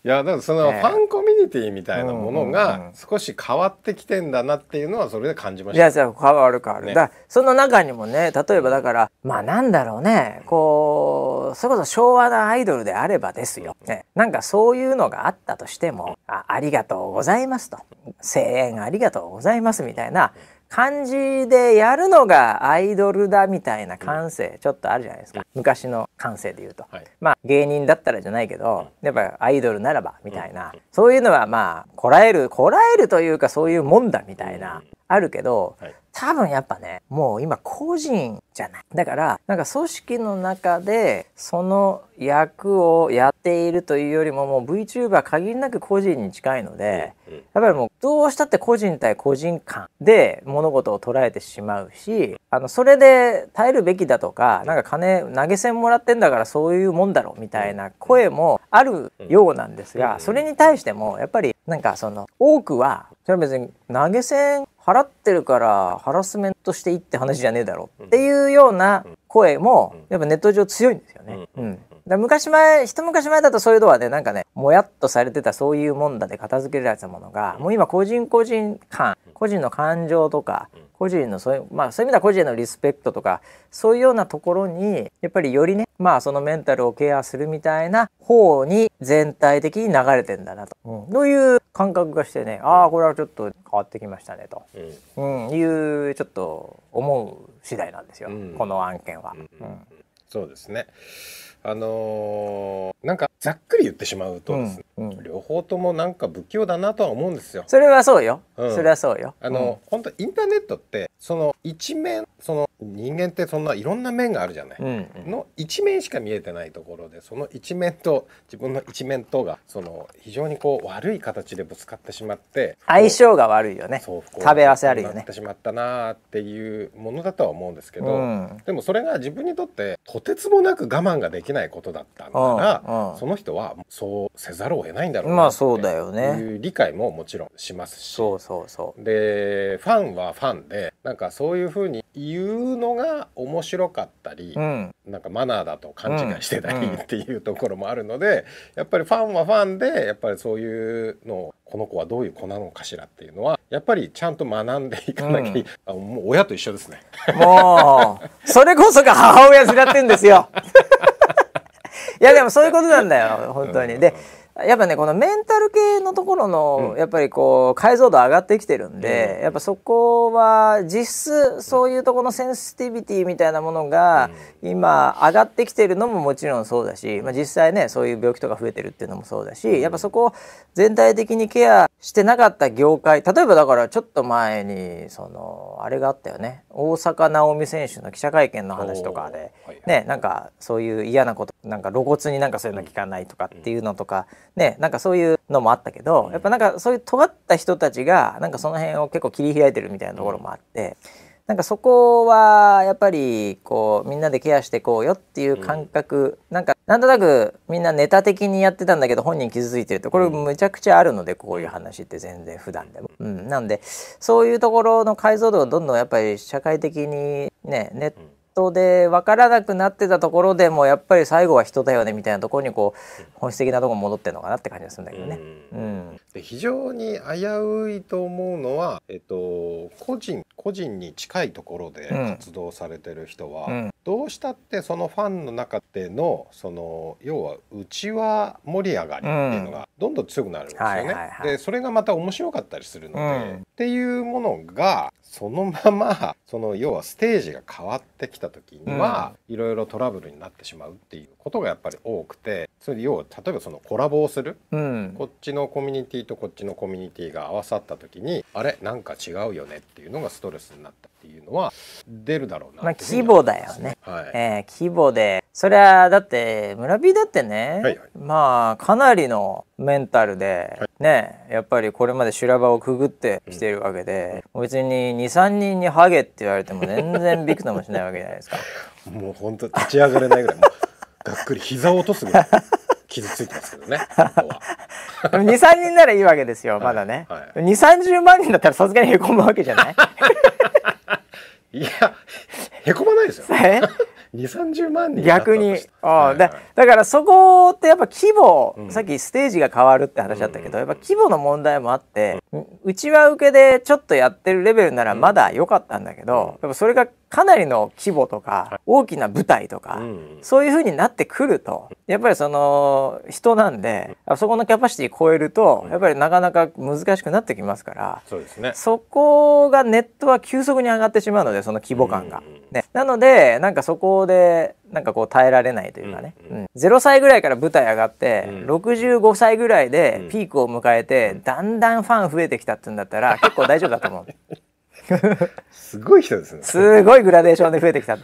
いやだからそのファンコミュニティみたいなものが少し変わってきてんだなっていうのはそれで感じました。いや変わる変わる。ね、だその中にもね例えばだからまあなんだろうねこうそれこそ昭和のアイドルであればですよ、ね、なんかそういうのがあったとしてもあありがとうございますと声援ありがとうございますみたいな感じでやるのがアイドルだみたいな感性、うん、ちょっとあるじゃないですか、うん、昔の感性で言うと、はい、まあ芸人だったらじゃないけど、うん、やっぱアイドルならばみたいな、そういうのはまあこらえるこらえるというかそういうもんだみたいなあるけど、はい、多分やっぱねもう今個人じゃないだからなんか組織の中でその役をやっているというよりももう VTuber 限りなく個人に近いので、うんうん、やっぱりもうどうしたって個人対個人間で物事を捉えてしまうしあのそれで耐えるべきだとかなんか金投げ銭もらってんだからそういうもんだろみたいな声もあるようなんですがそれに対してもやっぱりなんかその多くはそれは別に投げ銭払ってるからハラスメントしていいって話じゃねえだろっていうような声もやっぱネット上強いんですよね。うん、うんだ昔前一昔前だとそういうのはねなんかねもやっとされてたそういうもんだで片付けられたものがもう今個人個人感個人の感情とか個人のそういうまあそういう意味では個人へのリスペクトとかそういうようなところにやっぱりよりねまあそのメンタルをケアするみたいな方に全体的に流れてんだなと、うん、いう感覚がしてねああこれはちょっと変わってきましたねと、うん、うん、いうちょっと思う次第なんですよ、うん、この案件は。うんそうですねあのー、なんかざっくり言ってしまうとですね、うんうん、両方ともなんか不器用だなとは思うんですよ。それはそうよ。うん、それはそうよ。あの、うん、本当インターネットってその一面その人間ってそんないろんな面があるじゃない、うんうん、の一面しか見えてないところでその一面と自分の一面とがその非常にこう悪い形でぶつかってしまって相性が悪いよね食べ合わせあるよねってしまったなーっていうものだとは思うんですけど、うん、でもそれが自分にとってとてつもなく我慢ができきないことだったんなら、その人はそうせざるを得ないんだろうなっていう理解ももちろんしますし、そうそうそうでファンはファンでなんかそういうふうに言うのが面白かったり、うん、なんかマナーだと勘違いしてたりっていうところもあるので、やっぱりファンはファンでやっぱりそういうのをこの子はどういう子なのかしらっていうのはやっぱりちゃんと学んでいかなきゃ、うん、あもう親と一緒ですねもうそれこそが母親ずらってんですよ やでもそういうことなんだよ本当に。でやっぱねこのメンタル系のところの、うん、やっぱりこう解像度上がってきてるんで、うん、やっぱそこは実質そういうとこのセンシティビティみたいなものが今上がってきてるのももちろんそうだし、まあ、実際ねそういう病気とか増えてるっていうのもそうだし、うん、やっぱそこを全体的にケアしてなかった業界例えばだからちょっと前にそのあれがあったよね大坂なおみ選手の記者会見の話とかで、はいはい、ねなんかそういう嫌なことなんか露骨になんかそういうの聞かないとかっていうのとか。ねなんかそういうのもあったけど、やっぱなんかそういう尖った人たちがなんかその辺を結構切り開いてるみたいなところもあって。なんかそこはやっぱりこうみんなでケアしてこうよっていう感覚、うん、なんかなんとなくみんなネタ的にやってたんだけど本人傷ついてるってこれむちゃくちゃあるのでこういう話って全然普段でも。うん、なんでそういうところの解像度をどんどんやっぱり社会的にねネッで分からなくなってたところでもやっぱり最後は人だよねみたいなところにこう本質的なところ戻ってるのかなって感じがするんだけどね。うん、で非常に危ういと思うのは、えっと、個人個人に近いところで活動されてる人は、うん、どうしたってそのファンの中でのその要はうちは盛り上がりっていうのがどんどん強くなるんですよね。でそれがまた面白かったりするので、っていうものがそのままその要はステージが変わってきた時には、いろいろトラブルになってしまうっていうことがやっぱり多くてそれで要は例えばそのコラボをする、うん、こっちのコミュニティとこっちのコミュニティが合わさった時にあれなんか違うよねっていうのがストレスになったっていうのは出るだろうな、ね、まあ、規模だよね、はいえー、規模でそりゃだって村 B だってね、はいはい、まあかなりのメンタルで、はい、ねやっぱりこれまで修羅場をくぐってきてるわけで、うん、別に23人にハゲって言われても全然びくともしないわけじゃないですか もう本当立ち上がれないぐらいもうがっくり膝を落とすぐらい傷ついてますけどね23 人ならいいわけですよ、まだね、はいはい、2 3 0万人だったらさすがにへこむわけじゃない いやへこまないですよ二三十万人逆にあ、だだからそこってやっぱ規模、うん、さっきステージが変わるって話だったけど、やっぱ規模の問題もあって、うん、ち受けでちょっとやってるレベルならまだ良かったんだけど、やっぱそれがかなりの規模とか大きな舞台とか、そういうふうになってくるとやっぱりその人なんでそこのキャパシティ超えるとやっぱりなかなか難しくなってきますからそこがネットは急速に上がってしまうのでその規模感が。なのでなんかそこでなんかこう耐えられないというかね、0歳ぐらいから舞台上がって、65歳ぐらいでピークを迎えて、だんだんファン増えてきたって言うんだったら結構大丈夫だと思う。すごい人ですね。すごいグラデーションで増えてきた。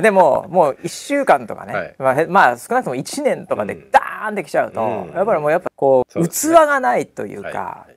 でももう1週間とかね、はい、まあ、少なくとも1年とかでダーンってきちゃうと、うん、やっぱりもうやっぱこう、ね、器がないというか、はい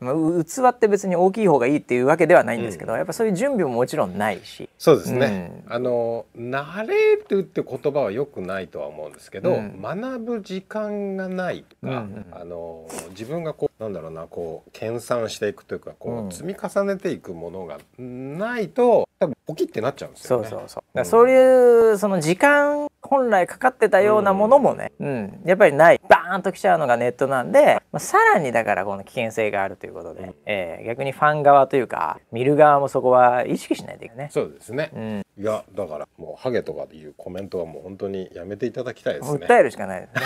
器って別に大きい方がいいっていうわけではないんですけど、うん、やっぱそういう準備ももちろんないし。そうですね。うん、あの慣れるって言葉はよくないとは思うんですけど、学ぶ時間がないとか、うんうん、あの自分がこうなんだろうなこう研鑽していくというかこう積み重ねていくものが。うないと多分ポキってなっちゃうんですよね。そうそうそう。そういうその時間本来かかってたようなものもね、うん、やっぱりないバーンときちゃうのがネットなんで、まあ、さらにだからこの危険性があるということで、うん、えー、逆にファン側というか見る側もそこは意識しないといけない。そうですね、うん、いやだからもうハゲとかっていうコメントはもう本当にやめていただきたいですね。訴えるしかないです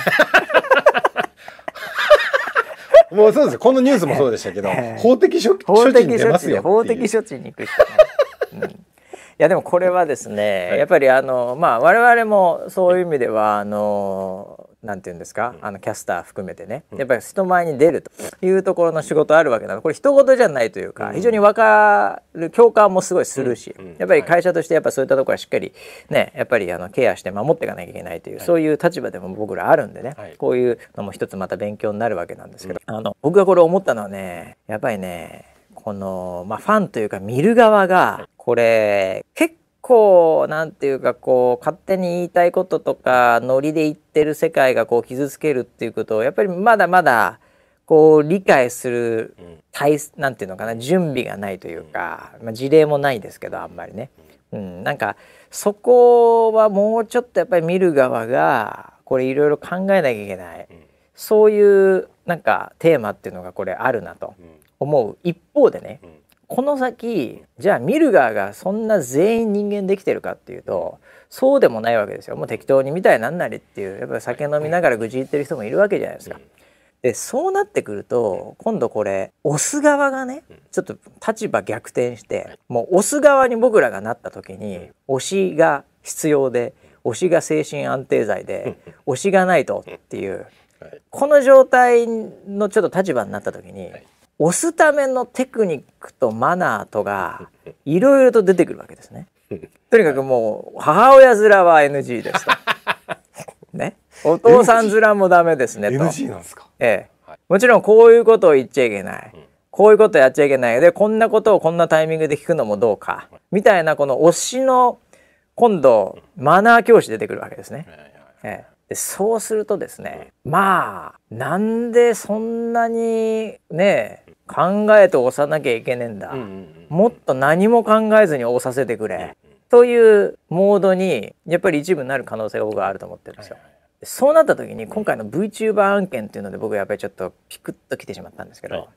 ね。もうそうですこのニュースもそうでしたけど、法的処置に出ますよ法的処置に行くしかない、うんいやでもこれはですね、やっぱりあのまあ我々もそういう意味ではあのなんて言うんですか、あのキャスター含めてねやっぱり人前に出るというところの仕事あるわけなのこれ人事じゃないというか非常に分かる共感もすごいするしやっぱり会社としてやっぱそういったところはしっかりねやっぱりあのケアして守っていかなきゃいけないというそういう立場でも僕らあるんでねこういうのも一つまた勉強になるわけなんですけどあの僕がこれ思ったのはねやっぱりねこの、まあ、ファンというか見る側がこれ結構なんていうかこう勝手に言いたいこととかノリで言ってる世界がこう傷つけるっていうことをやっぱりまだまだこう理解する体なんていうのかな準備がないというか、まあ、事例もないですけどあんまりね、うん、なんかそこはもうちょっとやっぱり見る側がこれいろいろ考えなきゃいけない、そういうなんかテーマっていうのがこれあるなと思う一方でね、この先じゃあ見る側がそんな全員人間できてるかっていうとそうでもないわけですよもう適当に見たいなんなりっていうやっぱ酒飲みながら愚痴言ってる人もいるわけじゃないですか。でそうなってくると今度これ押す側がねちょっと立場逆転してもう押す側に僕らがなった時に押しが必要で押しが精神安定剤で押しがないとっていうこの状態のちょっと立場になった時に押すためのテクニックとマナーとがいろいろと出てくるわけですね。とにかくもう母親面は NG ですと。ね、お父さん面もダメですねと。NG なんですか、ええ、もちろんこういうことを言っちゃいけない。うんこういうことやっちゃいけないでこんなことをこんなタイミングで聞くのもどうかみたいなこの推しの今度マナー教師出てくるわけですね。ええ、でそうするとですねまあなんでそんなにね考えて押さなきゃいけねえんだ、もっと何も考えずに押させてくれ、というモードにやっぱり一部になる可能性が僕はあると思ってるんですよ。そうなった時に今回の VTuber 案件っていうので僕やっぱりちょっとピクッときてしまったんですけど、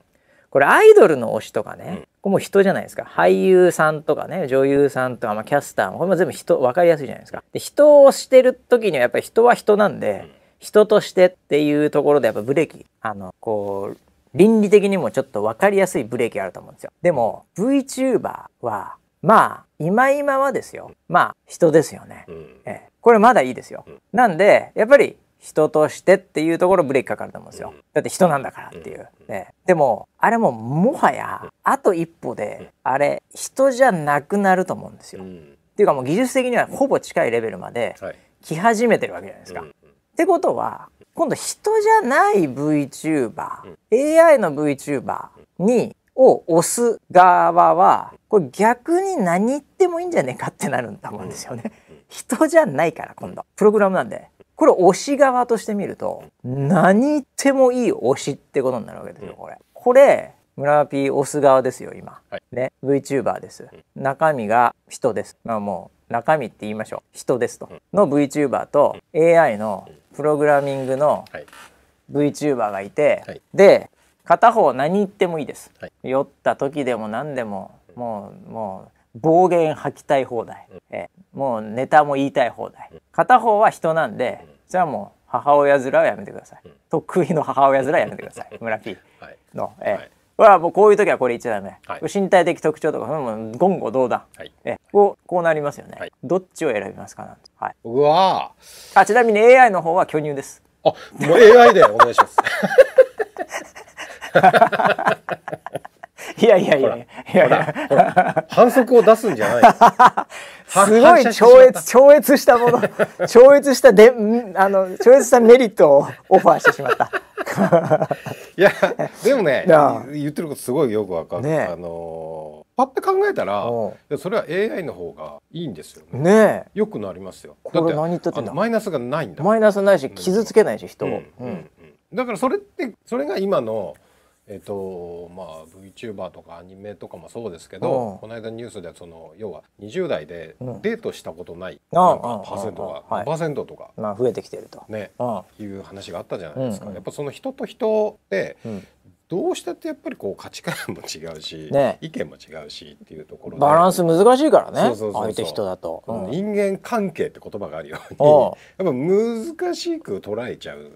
これアイドルの推しとかね、これも人じゃないですか俳優さんとかね女優さんとか、まあ、キャスターもこれも全部人分かりやすいじゃないですか。で人をしてる時にはやっぱり人は人なんで、人としてっていうところでやっぱブレーキあのこう倫理的にもちょっと分かりやすいブレーキがあると思うんですよ。でも VTuber はまあ今今はですよまあ人ですよね。えこれまだいいですよ。なんでやっぱり人としてっていうところブレーキかかると思うんですよ。だって人なんだからっていう。ね、でもあれももはやあと一歩であれ人じゃなくなると思うんですよ。っていうかもう技術的にはほぼ近いレベルまで来始めてるわけじゃないですか。ってことは今度人じゃない VTuber、AI の VTuber にを押す側はこれ逆に何言ってもいいんじゃねえかってなると思うんですよね。人じゃないから今度プログラムなんでこれ推し側として見ると何言ってもいい推しってことになるわけですよこれ。これ村ピー推す側ですよ今、はい、ね VTuber です、中身が人ですまあもう中身って言いましょう人ですと、の VTuber と AI のプログラミングの VTuber がいて、はい、で片方何言ってもいいです、はい、酔った時でも何でももうもう暴言吐きたい放題、えもうネタも言いたい放題片方は人なんでじゃあもう母親面はやめてください、うん、得意の母親面はやめてください 村 P の、はい、えー、はい、もうこういう時はこれ言っちゃダメ、はい、身体的特徴とかも言語道断、はい、えこうこうなりますよね、はい、どっちを選びますかなんて、はい、うわあちなみに AI の方は巨乳ですあもう AI でお願いします いやいやいやいやいや反則を出すんじゃない すごい超越超越したもの 超越したであの超越したメリットをオファーしてしまった いやでもね言ってることすごいよくわかる、ね、あのパッて考えたらそれは AI の方がいいんですよねねよくなりますよこれ何言ってんだマイナスがないんだマイナスないし傷つけないし、人を、うん、だからそれってそれが今のえっとまあ、VTuber とかアニメとかもそうですけど、うん、この間ニュースでその要は20代でデートしたことない、うん、なんかパーセントが、うパーセントとか、まあ、増えてきてると、ねいう話があったじゃないですか、やっぱその人と人で、どうしたってやっぱりこう価値観も違うし、ね、意見も違うしっていうところバランス難しいからね相手人だと、うん、人間関係って言葉があるようにやっぱ難しく捉えちゃうん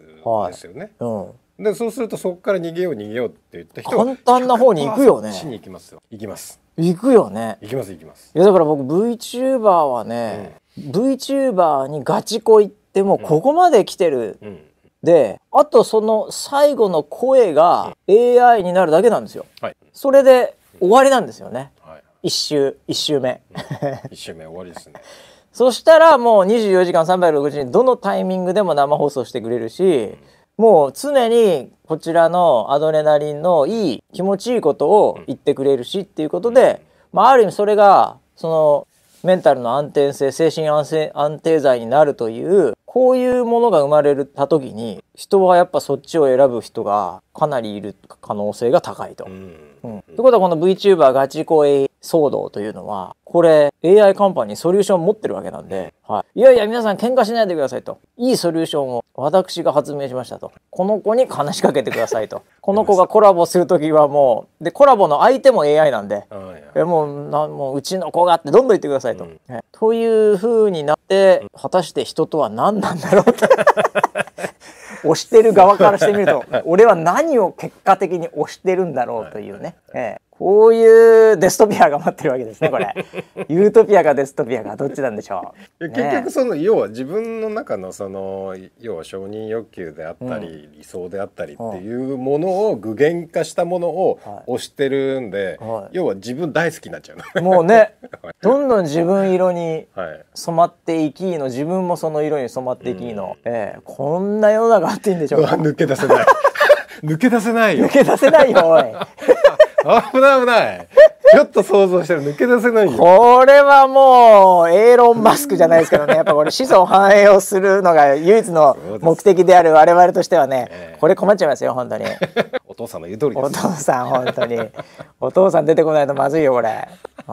ですよね。はいうんでそうするとそこから逃げよう逃げようって言った人簡単な方に行くよねしに行きますよ行きます行くよね行きます行きますいやだから僕 VTuber はね、うん、VTuber にガチ恋ってもうここまで来てる、うん、であとその最後の声が AI になるだけなんですよ、はい、それで終わりなんですよね、はい、1周1周目、うん、1周目終わりですね そしたらもう24時間360日どのタイミングでも生放送してくれるし、うんもう常にこちらのアドレナリンのいい気持ちいいことを言ってくれるしっていうことで、まあ、ある意味それがそのメンタルの安定性精神安安定剤になるというこういうものが生まれた時に人はやっぱそっちを選ぶ人がかなりいる可能性が高いと。うん、うん、ということはこの VTuber ガチ恋騒動というのはこれ AI カンパニーソリューション持ってるわけなんで、はい。いやいや皆さん喧嘩しないでくださいと。いいソリューションを私が発明しましたと。この子に話しかけてくださいと。この子がコラボする時はもう、で、コラボの相手も AI なんで、えもうな、もううちの子がってどんどん言ってくださいと。うん、というふうになって、果たして人とは何なんだろうと。押してる側からしてみると 俺は何を結果的に押してるんだろうというね、ええ、こういうデストピアが待ってるわけですねこれ ユートピアかデストピアかどっちなんでしょう、ね、結局その要は自分の中のその要は承認欲求であったり、うん、理想であったりっていうものを具現化したものを推してるんで、はいはい、要は自分大好きになっちゃうもうね どんどん自分色に染まっていきの自分もその色に染まっていきの、うん、えー、こんな世の中あっていいんでしょうか抜け出せない抜け出せないよ抜け出せないよおい危ない危ないちょっと想像したら抜け出せないよこれはもうエーロン・マスクじゃないですけどねやっぱこれ子孫繁栄をするのが唯一の目的である我々としてはね、これ困っちゃいますよ本当にお父さんの言う通りお父さん本当にお父さん出てこないとまずいよこれう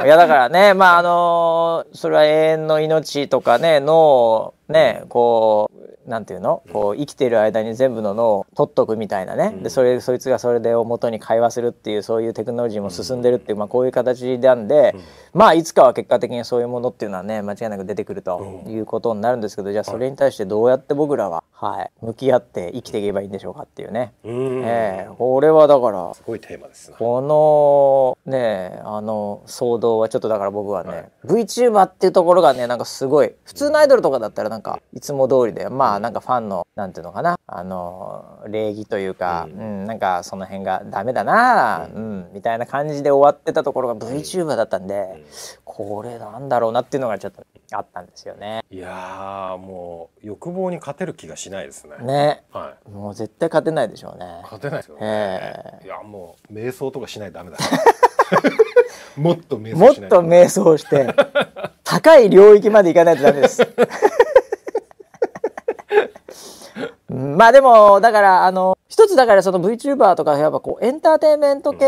んいやだからねまああのそれは永遠の命とかね脳ねこうなんていうのこう生きてる間に全部の脳を取っとくみたいなね、でそれそいつがそれでを元に会話するっていうそういうテクノロジーも進んでるっていう、まあ、こういう形なんで、まあいつかは結果的にそういうものっていうのはね間違いなく出てくるということになるんですけどじゃあそれに対してどうやって僕らは、はい、向き合って生きていけばいいんでしょうかっていうね、えー、これはだからすごいテーマですこのねあの騒動はちょっとだから僕はね、はい、VTuber っていうところがねなんかすごい普通のアイドルとかだったらなんかいつも通りでまああなんかファンのなんていうのかなあの礼儀というか、うん、なんかその辺がダメだな、うん、みたいな感じで終わってたところが VTuber だったんで、これなんだろうなっていうのがちょっとあったんですよね。いやもう欲望に勝てる気がしないですね。ね、はい、もう絶対勝てないでしょうね。勝てないですよね。いやもう瞑想とかしないとダメだ。もっと瞑想もっと瞑想して高い領域まで行かないとダメです。まあでもだからあの一つだからその VTuber とかやっぱこうエンターテインメント系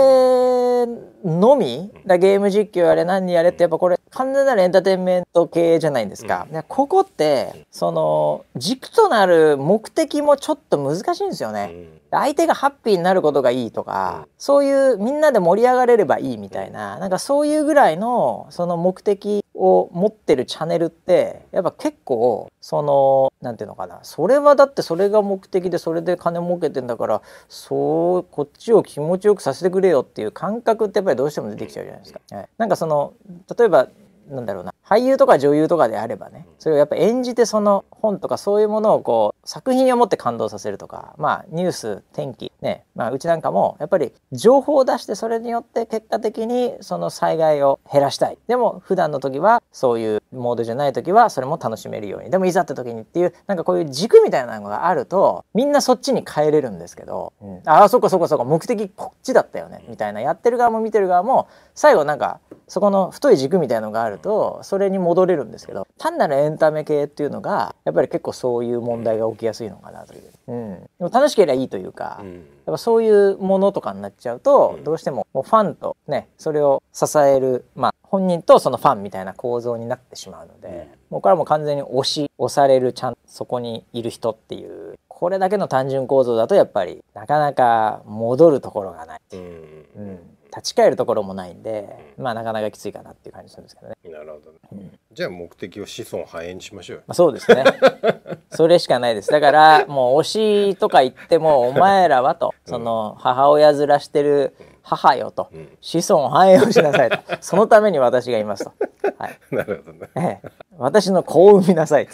のみ、うん、だゲーム実況やれ何やれってやっぱこれ完全なるエンターテインメント系じゃないですか、うん、ここってその軸となる目的もちょっと難しいんですよね、うん、相手がハッピーになることがいいとか、そういうみんなで盛り上がれればいいみたいななんかそういうぐらいのその目的を持ってるチャンネルってやっぱ結構その何て言うのかなそれはだってそれが目的でそれで金儲けてんだからそうこっちを気持ちよくさせてくれよっていう感覚ってやっぱりどうしても出てきちゃうじゃないですか。はい、なんかその例えばなんだろうな俳優とか女優とかであればねそれをやっぱ演じてその本とかそういうものをこう作品を持って感動させるとかまあニュース天気ね、まあ、うちなんかもやっぱり情報を出してそれによって結果的にその災害を減らしたいでも普段の時はそういうモードじゃない時はそれも楽しめるようにでもいざって時にっていうなんかこういう軸みたいなのがあるとみんなそっちに変えれるんですけど、うん、ああそっかそっかそっか目的こっちだったよねみたいなやってる側も見てる側も最後なんかそこの太い軸みたいのがあるるとそれに戻れるんですけど単なるエンタメ系っていうのがやっぱり結構そういう問題が起きやすいのかなという、うん、でも楽しければいいというか、やっぱそういうものとかになっちゃうと、どうしてももうファンとねそれを支える、まあ、本人とそのファンみたいな構造になってしまうので、もうこれはもう完全に押し押されるちゃんそこにいる人っていうこれだけの単純構造だとやっぱりなかなか戻るところがない。うん、うん立ち返るところもないんで、まあなかなかきついかなっていう感じするんですけどね。なるほど、ねうん、じゃあ目的を子孫繁栄にしましょうまあ、そうですね。それしかないです。だからもう推しとか言っても お前らはと、その母親面してる母よと、うん、子孫繁栄をしなさいと、そのために私がいますと。はい。なるほどね。ええ、私の子を産みなさいと。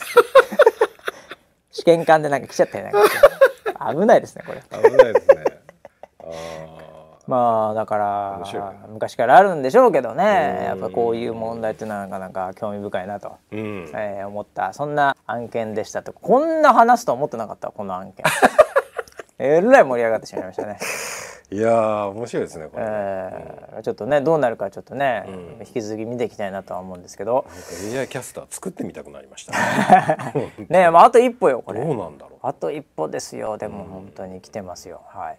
試験管でなんか来ちゃったりな危ないですねこれ。危ないですね。まあだから昔からあるんでしょうけどねやっぱこういう問題っていうのはなかなか興味深いなと、うん、えー、思ったそんな案件でしたとこんな話すと思ってなかったこの案件 えらい盛り上がってしまいましたね。いや面白いですねこれ、えー、うん、ちょっとねどうなるかちょっとね、うん、引き続き見ていきたいなとは思うんですけど AI キャスター作ってみたくなりましたね まああと一歩よこれどうなんだろうあと一歩ですよでも本当に来てますよ、はい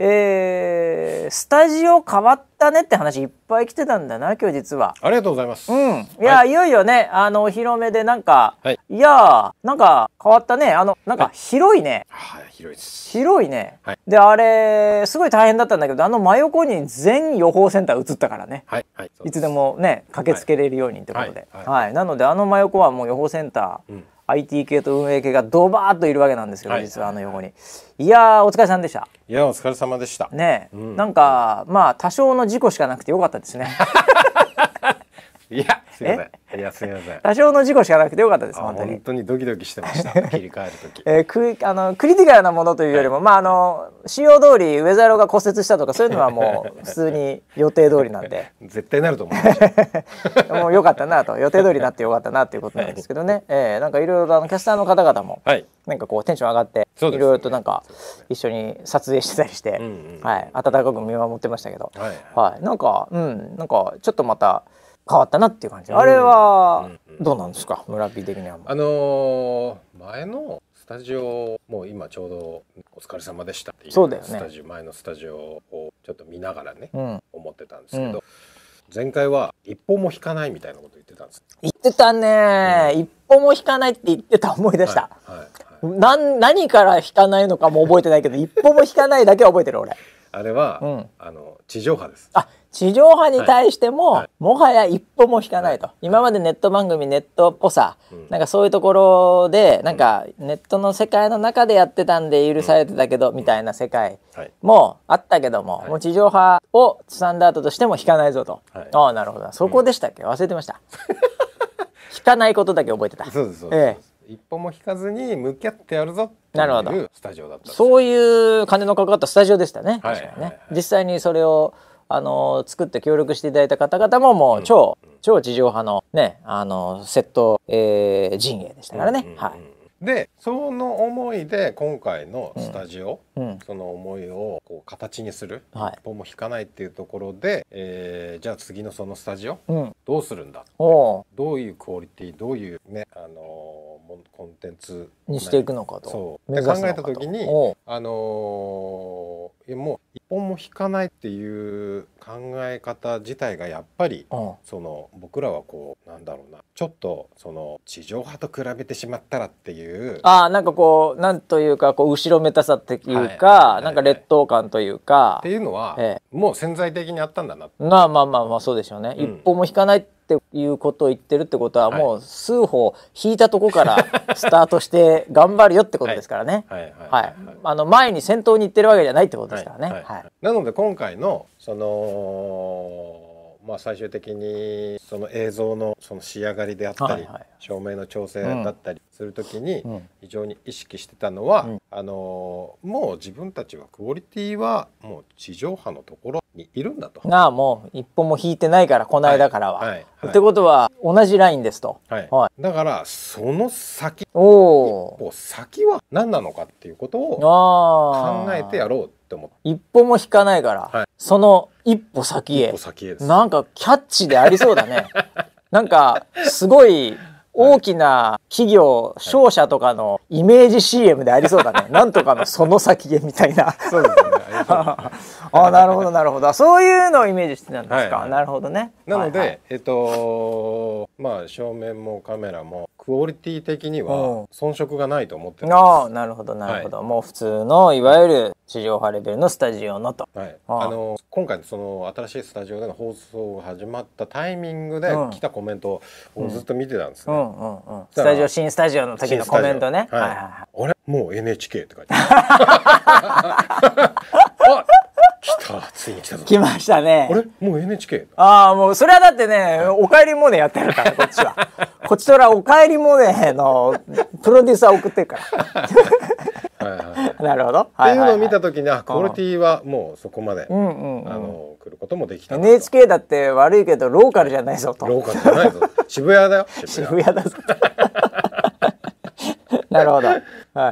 えー、スタジオ変わったねって話いっぱい来てたんだな今日実はありがとうございますうんいや、はい、いよいよねあのお披露目でなんか、はい、いやーなんか変わったねあのなんか広いね、はい、広いです広いね、はい、であれすごい大変だったんだけどあの真横に全予報センター移ったからね、はいはい、いつでもね駆けつけれるようにってことで、はいなのであの真横はもう予報センター、うん IT 系と運営系がドバーッといるわけなんですけど、はい、実はあの横に、いやお疲れさんでしたいやお疲れ様でしたね、うん、なんかまあ多少の事故しかなくてよかったですね いやすいません。いやすみません。多少の事故しかなくてよかったです。本当に。本当にドキドキしてました。切り替える時。えー、くあのクリティカルなものというよりも、はい、まああの使用通りウェザーロが骨折したとかそういうのはもう 普通に予定通りなんで。絶対なると思う。もう良かったなと予定通りになってよかったなということなんですけどね。はい、えー、なんかいろいろあのキャスターの方々も、はい、なんかこうテンション上がって、いろいろとなんか、一緒に撮影してたりして、うんうん、はい温かく見守ってましたけど、はい、はい、なんかうんなんかちょっとまた。変わったなっていう感じ、うん、あれはどうなんですか、うん、村ピー的にはあのー、前のスタジオもう今ちょうど「お疲れ様でした」っていうそうだよ、ね、スタジオ前のスタジオをちょっと見ながらね、うん、思ってたんですけど、前回は一歩も引かないみたいなこと言ってたんです言ってたね、一歩も引かないって言ってた思い出した、はいはいなん何から引かないのかも覚えてないけど一歩も引かないだけは覚えてる俺あれは、あの地上波ですあ地上波に対しても、はい、もはや一歩も引かないと、はい、今までネット番組ネットっぽさ、うん、なんかそういうところでなんかネットの世界の中でやってたんで許されてたけど、うん、みたいな世界もあったけども、はい、もう地上波をスタンダードとしても引かないぞと、はい、ああなるほどそこでしたっけ、忘れてました引かないことだけ覚えてた そうですそうです、ええ一歩も引かずに向き合ってやるぞなるほど。スタジオだったそういう金のかかったスタジオでしたね、はい、確かにね、はいはい、実際にそれをあの作って協力していただいた方々ももう超、うん超地上派のねあのセット、えー、陣営でしたからね。うんうんうん、はいでその思いで今回のスタジオその思いをこう形にする、はい、一歩も引かないっていうところで、えー、じゃあ次のそのスタジオ、うん、どうするんだどういうクオリティどういうね、あのー、コンテンツにしていくのかとそう考えた時に、あのー、もう一本も引かないっていう考え方自体がやっぱり、その僕らはこうなんだろうなちょっとその地上波と比べてしまったらっていうああんかこうなんというかこう後ろめたさっていういか、はい、なんか劣等感というか。っていうのは、ええ、もう潜在的にあったんだなまあまあまあまあそうでしょうね、うん、一歩も引かないっていうことを言ってるってことは、はい、もう数歩引いたとこからスタートして頑張るよってことですからね。はい、はい、あの前に先頭に行ってるわけじゃないってことですからね。はいなので今回のそのまあ、最終的にその映像のその仕上がりであったり、照明の調整だったりする時に非常に意識してたのは、あのもう自分たちはクオリティはもう地上波のところにいるんだと。なあもう一歩も引いてないからこの間からは。はいってことは同じラインですと。はいだからその先お一歩先は何なのかっていうことを考えてやろうって思って一歩も引かないから、はい、その一歩先へなんかキャッチでありそうだね なんかすごい大きな企業、商社とかのイメージ CM でありそうだね、はい、なんとかのその先へみたいなそうですね あなるほどなるほどそういうのをイメージしてたんですか、はいはい、なるほどねなので、はいはい、えっとまあ正面もカメラもクオリティ的には遜色がないと思ってます、うん、なるほどなるほど、はい、もう普通のいわゆる地上波レベルのスタジオのと、はい、あの今回その新しいスタジオでの放送が始まったタイミングで来たコメントをずっと見てたんですね、うんうんうんうん、スタジオ新スタジオの時のコメントね、はい、はいはいはい、あれもう NHK って書いてあ 来たついに来たぞ来ましたねあれもう NHK ああもうそれはだってね「おかえりモネ」やってるからこっちは こっちとら「おかえりモネ」のプロデューサー送ってるからはいはい、なるほど。っていうのを見た時に、あ、クオリティはもうそこまで、うんうんうん、あの来ることもできた。NHK だって悪いけどローカルじゃないぞと。ローカルじゃないぞ。渋谷だよ。渋谷だぞ。なるほど。はい。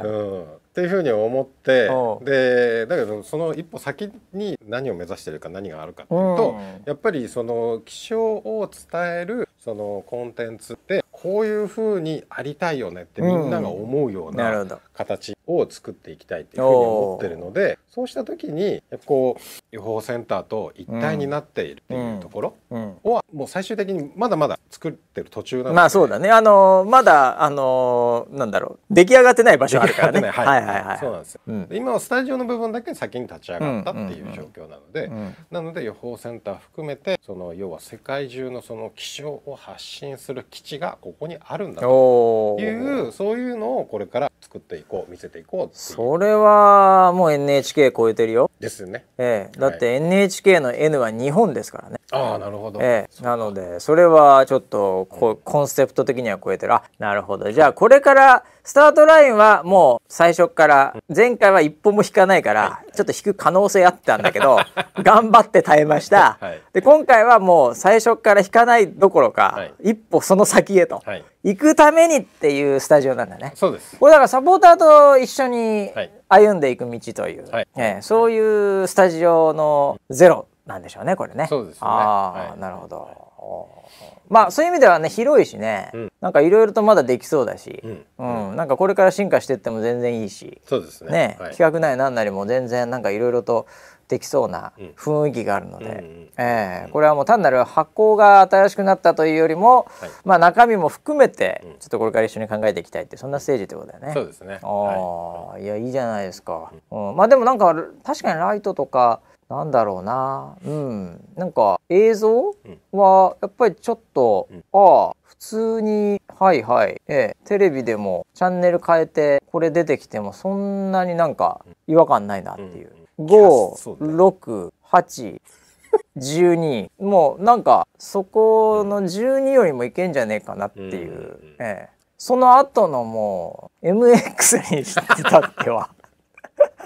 うんっていうふうに思ってでだけどその一歩先に何を目指してるか何があるかっていうと、うん、やっぱりその気象を伝えるそのコンテンツってこういうふうにありたいよねってみんなが思うような形を作っていきたいっていうふうに思ってるので、そうした時にこう予報センターと一体になっているっていうところはもう最終的にまだまだ作ってる途中なので、まあそうだねあのまだあのなんだろう出来上がってない場所あるからね、はい、はいはいはいそうなんですよ、うん、今はスタジオの部分だけ先に立ち上がったっていう状況なので、なので予報センター含めてその要は世界中のその気象を発信する基地がここにあるんだというそういうのをこれから作っていこう見せていこうっていうそれはもう NHK 超えてるよですよね、ええ、だって NHK の N は日本ですからね、はい、ああなるほど、ええ、なのでそれはちょっとこ、うコンセプト的には超えてるあなるほどじゃあこれからスタートラインはもう最初から前回は一歩も引かないからちょっと引く可能性あったんだけど頑張って耐えました、で今回はもう最初から引かないどころかから一歩その先へと、はい、行くためにっていうスタジオなんだね。そうですこれだからサポーターと一緒に歩んでいく道という、はいそういうスタジオのゼロなんでしょうねこれね。そあ、はい、なるほど、まあそういう意味ではね広いしね、うん、なんかいろいろとまだできそうだし、うん、うん、なんかこれから進化していっても全然いいしそうですね、ねはい、企画内何なりも全然なんかいろいろとできそうな雰囲気があるので、えこれはもう単なる発行が新しくなったというよりも、はい、ま中身も含めてちょっとこれから一緒に考えていきたいってそんなステージってことだよね。そうですね。ああ、はい、いやいいじゃないですか。うん、まあでもなんか確かにライトとかなんだろうな、うん、なんか映像はやっぱりちょっと、うん、ああ普通にはいはい、ええ、テレビでもチャンネル変えてこれ出てきてもそんなになんか違和感ないなっていう、5612もうなんかそこの12よりもいけんじゃねえかなっていう、ええ、その後のもう MX にしたっては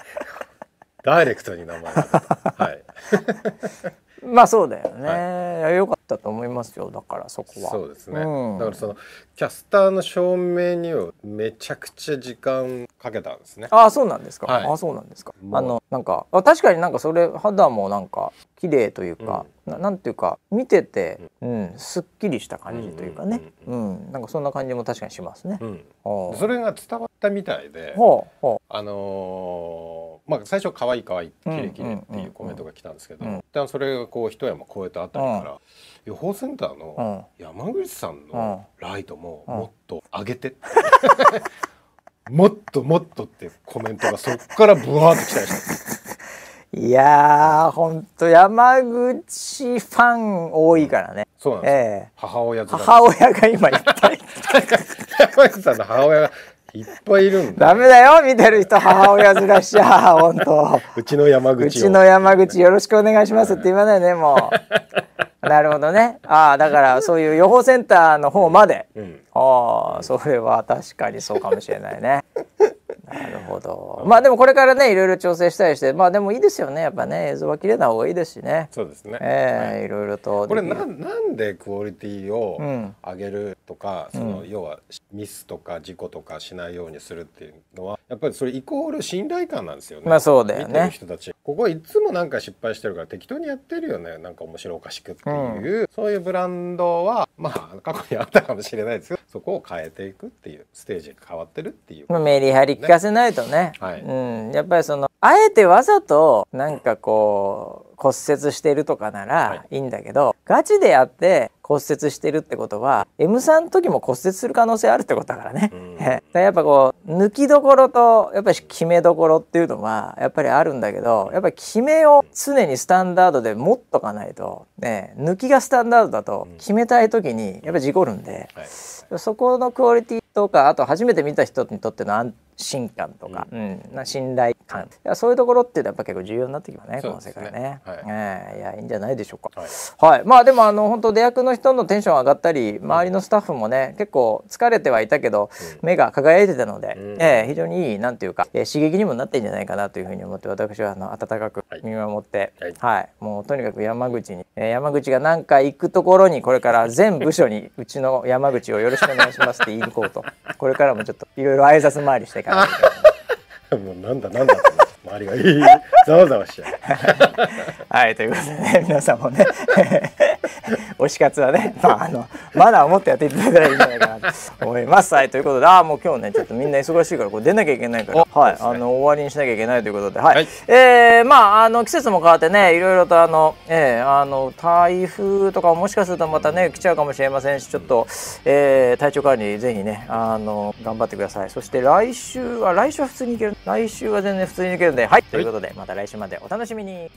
ダイレクトに名前がはい まあそうだよね、はい、よかったと思いますよだからそこはそうですね、うん、だからそのキャスターの証明にはめちゃくちゃ時間かけたんですねああそうなんですか、はい、ああそうなんですかあのなんか確かになんかそれ肌もなんか綺麗というか、うん、ななんていうか見てて、うん、すっきりした感じというかねうん、なんかそんな感じも確かにしますね、うん、それが伝わったみたいで、ほあはあ、あのーまあ、最初可愛い可愛いキレキレっていうコメントが来たんですけど、うん、それがこう一山越えたあたりから、予報センターの山口さんのライトももっと上げてって もっともっとってコメントがそっからブワーってきたりした。いやー、ほんと山口ファン多いからね。そうなんです、えー、母親母親が今いっぱい。山口さんの母親がいっぱいいるんだ。ダメだよ見てる人母親ずらしちゃ本当。うちの山口うちの山口よろしくお願いしますって言わないねもう。なるほどね。ああだからそういう予報センターの方まで。うん、ああそれは確かにそうかもしれないね。なるほど。まあでもこれからねいろいろ調整したりしてまあでもいいですよねやっぱね映像は綺麗な方がいいですしね。そうですね。ええーはい、いろいろと。これななんでクオリティを上げるとか、うん、その要はミスとか事故とかしないようにするっていうのはやっぱりそれイコール信頼感なんですよね。まあそうだよね。人たちここいつもなんか失敗してるから適当にやってるよねなんか面白おかしくっていう、うん、そういうブランドはまあ過去にあったかもしれないですけどそこを変えていくっていうステージが変わってるっていう。まあメリハリ聞かせないとね、はい、うん、やっぱりそのあえてわざとなんかこう骨折してるとかならいいんだけど、はい、ガチでやって骨折してるってことは M3 の時も骨折する可能性あるってことだからね。うん、やっぱこう抜きどころとやっぱり決めどころっていうのはやっぱりあるんだけどやっぱり決めを常にスタンダードで持っとかないと、ね、抜きがスタンダードだと決めたい時にやっぱり事故るんで、うんはい、そこのクオリティとかあと初めて見た人にとっての安定信感とか、うん、うん、信頼感そういうところってやっぱ結構重要になってきますね、ね、この世界ね、はいえー、いやいいんじゃないでしょうか、はい、はい、まあでもあの本当出役の人のテンション上がったり周りのスタッフもね結構疲れてはいたけど、うん、目が輝いてたので、うん、えー、非常にいいなんていうか、えー、刺激にもなってんじゃないかなというふうに思って私はあの温かく見守って、はい、はい、もうとにかく山口に、えー、山口が何か行くところにこれから 全部署にうちの山口をよろしくお願いしますって言いに行こうとこれからもちょっといろいろ挨拶回りしてかもうなんだなんだって周りがいいざわざわしちゃう はいということでね皆さんもね 推し活はね、まあ、あのマナーを持ってやっていただいたらいいんじゃないかなと思います。はいということでああもう今日ねちょっとみんな忙しいからこう出なきゃいけないから、はい、ね、あの終わりにしなきゃいけないということで、はいはい、えー、まああの季節も変わってねいろいろとあの,、えー、あの台風とかもしかするとまたね来ちゃうかもしれませんしちょっと、えー、体調管理ぜひねあの頑張ってください。そして来週は来週は普通に行ける来週は全然普通に行けるんで、はい、ということで、また来週までお楽しみに。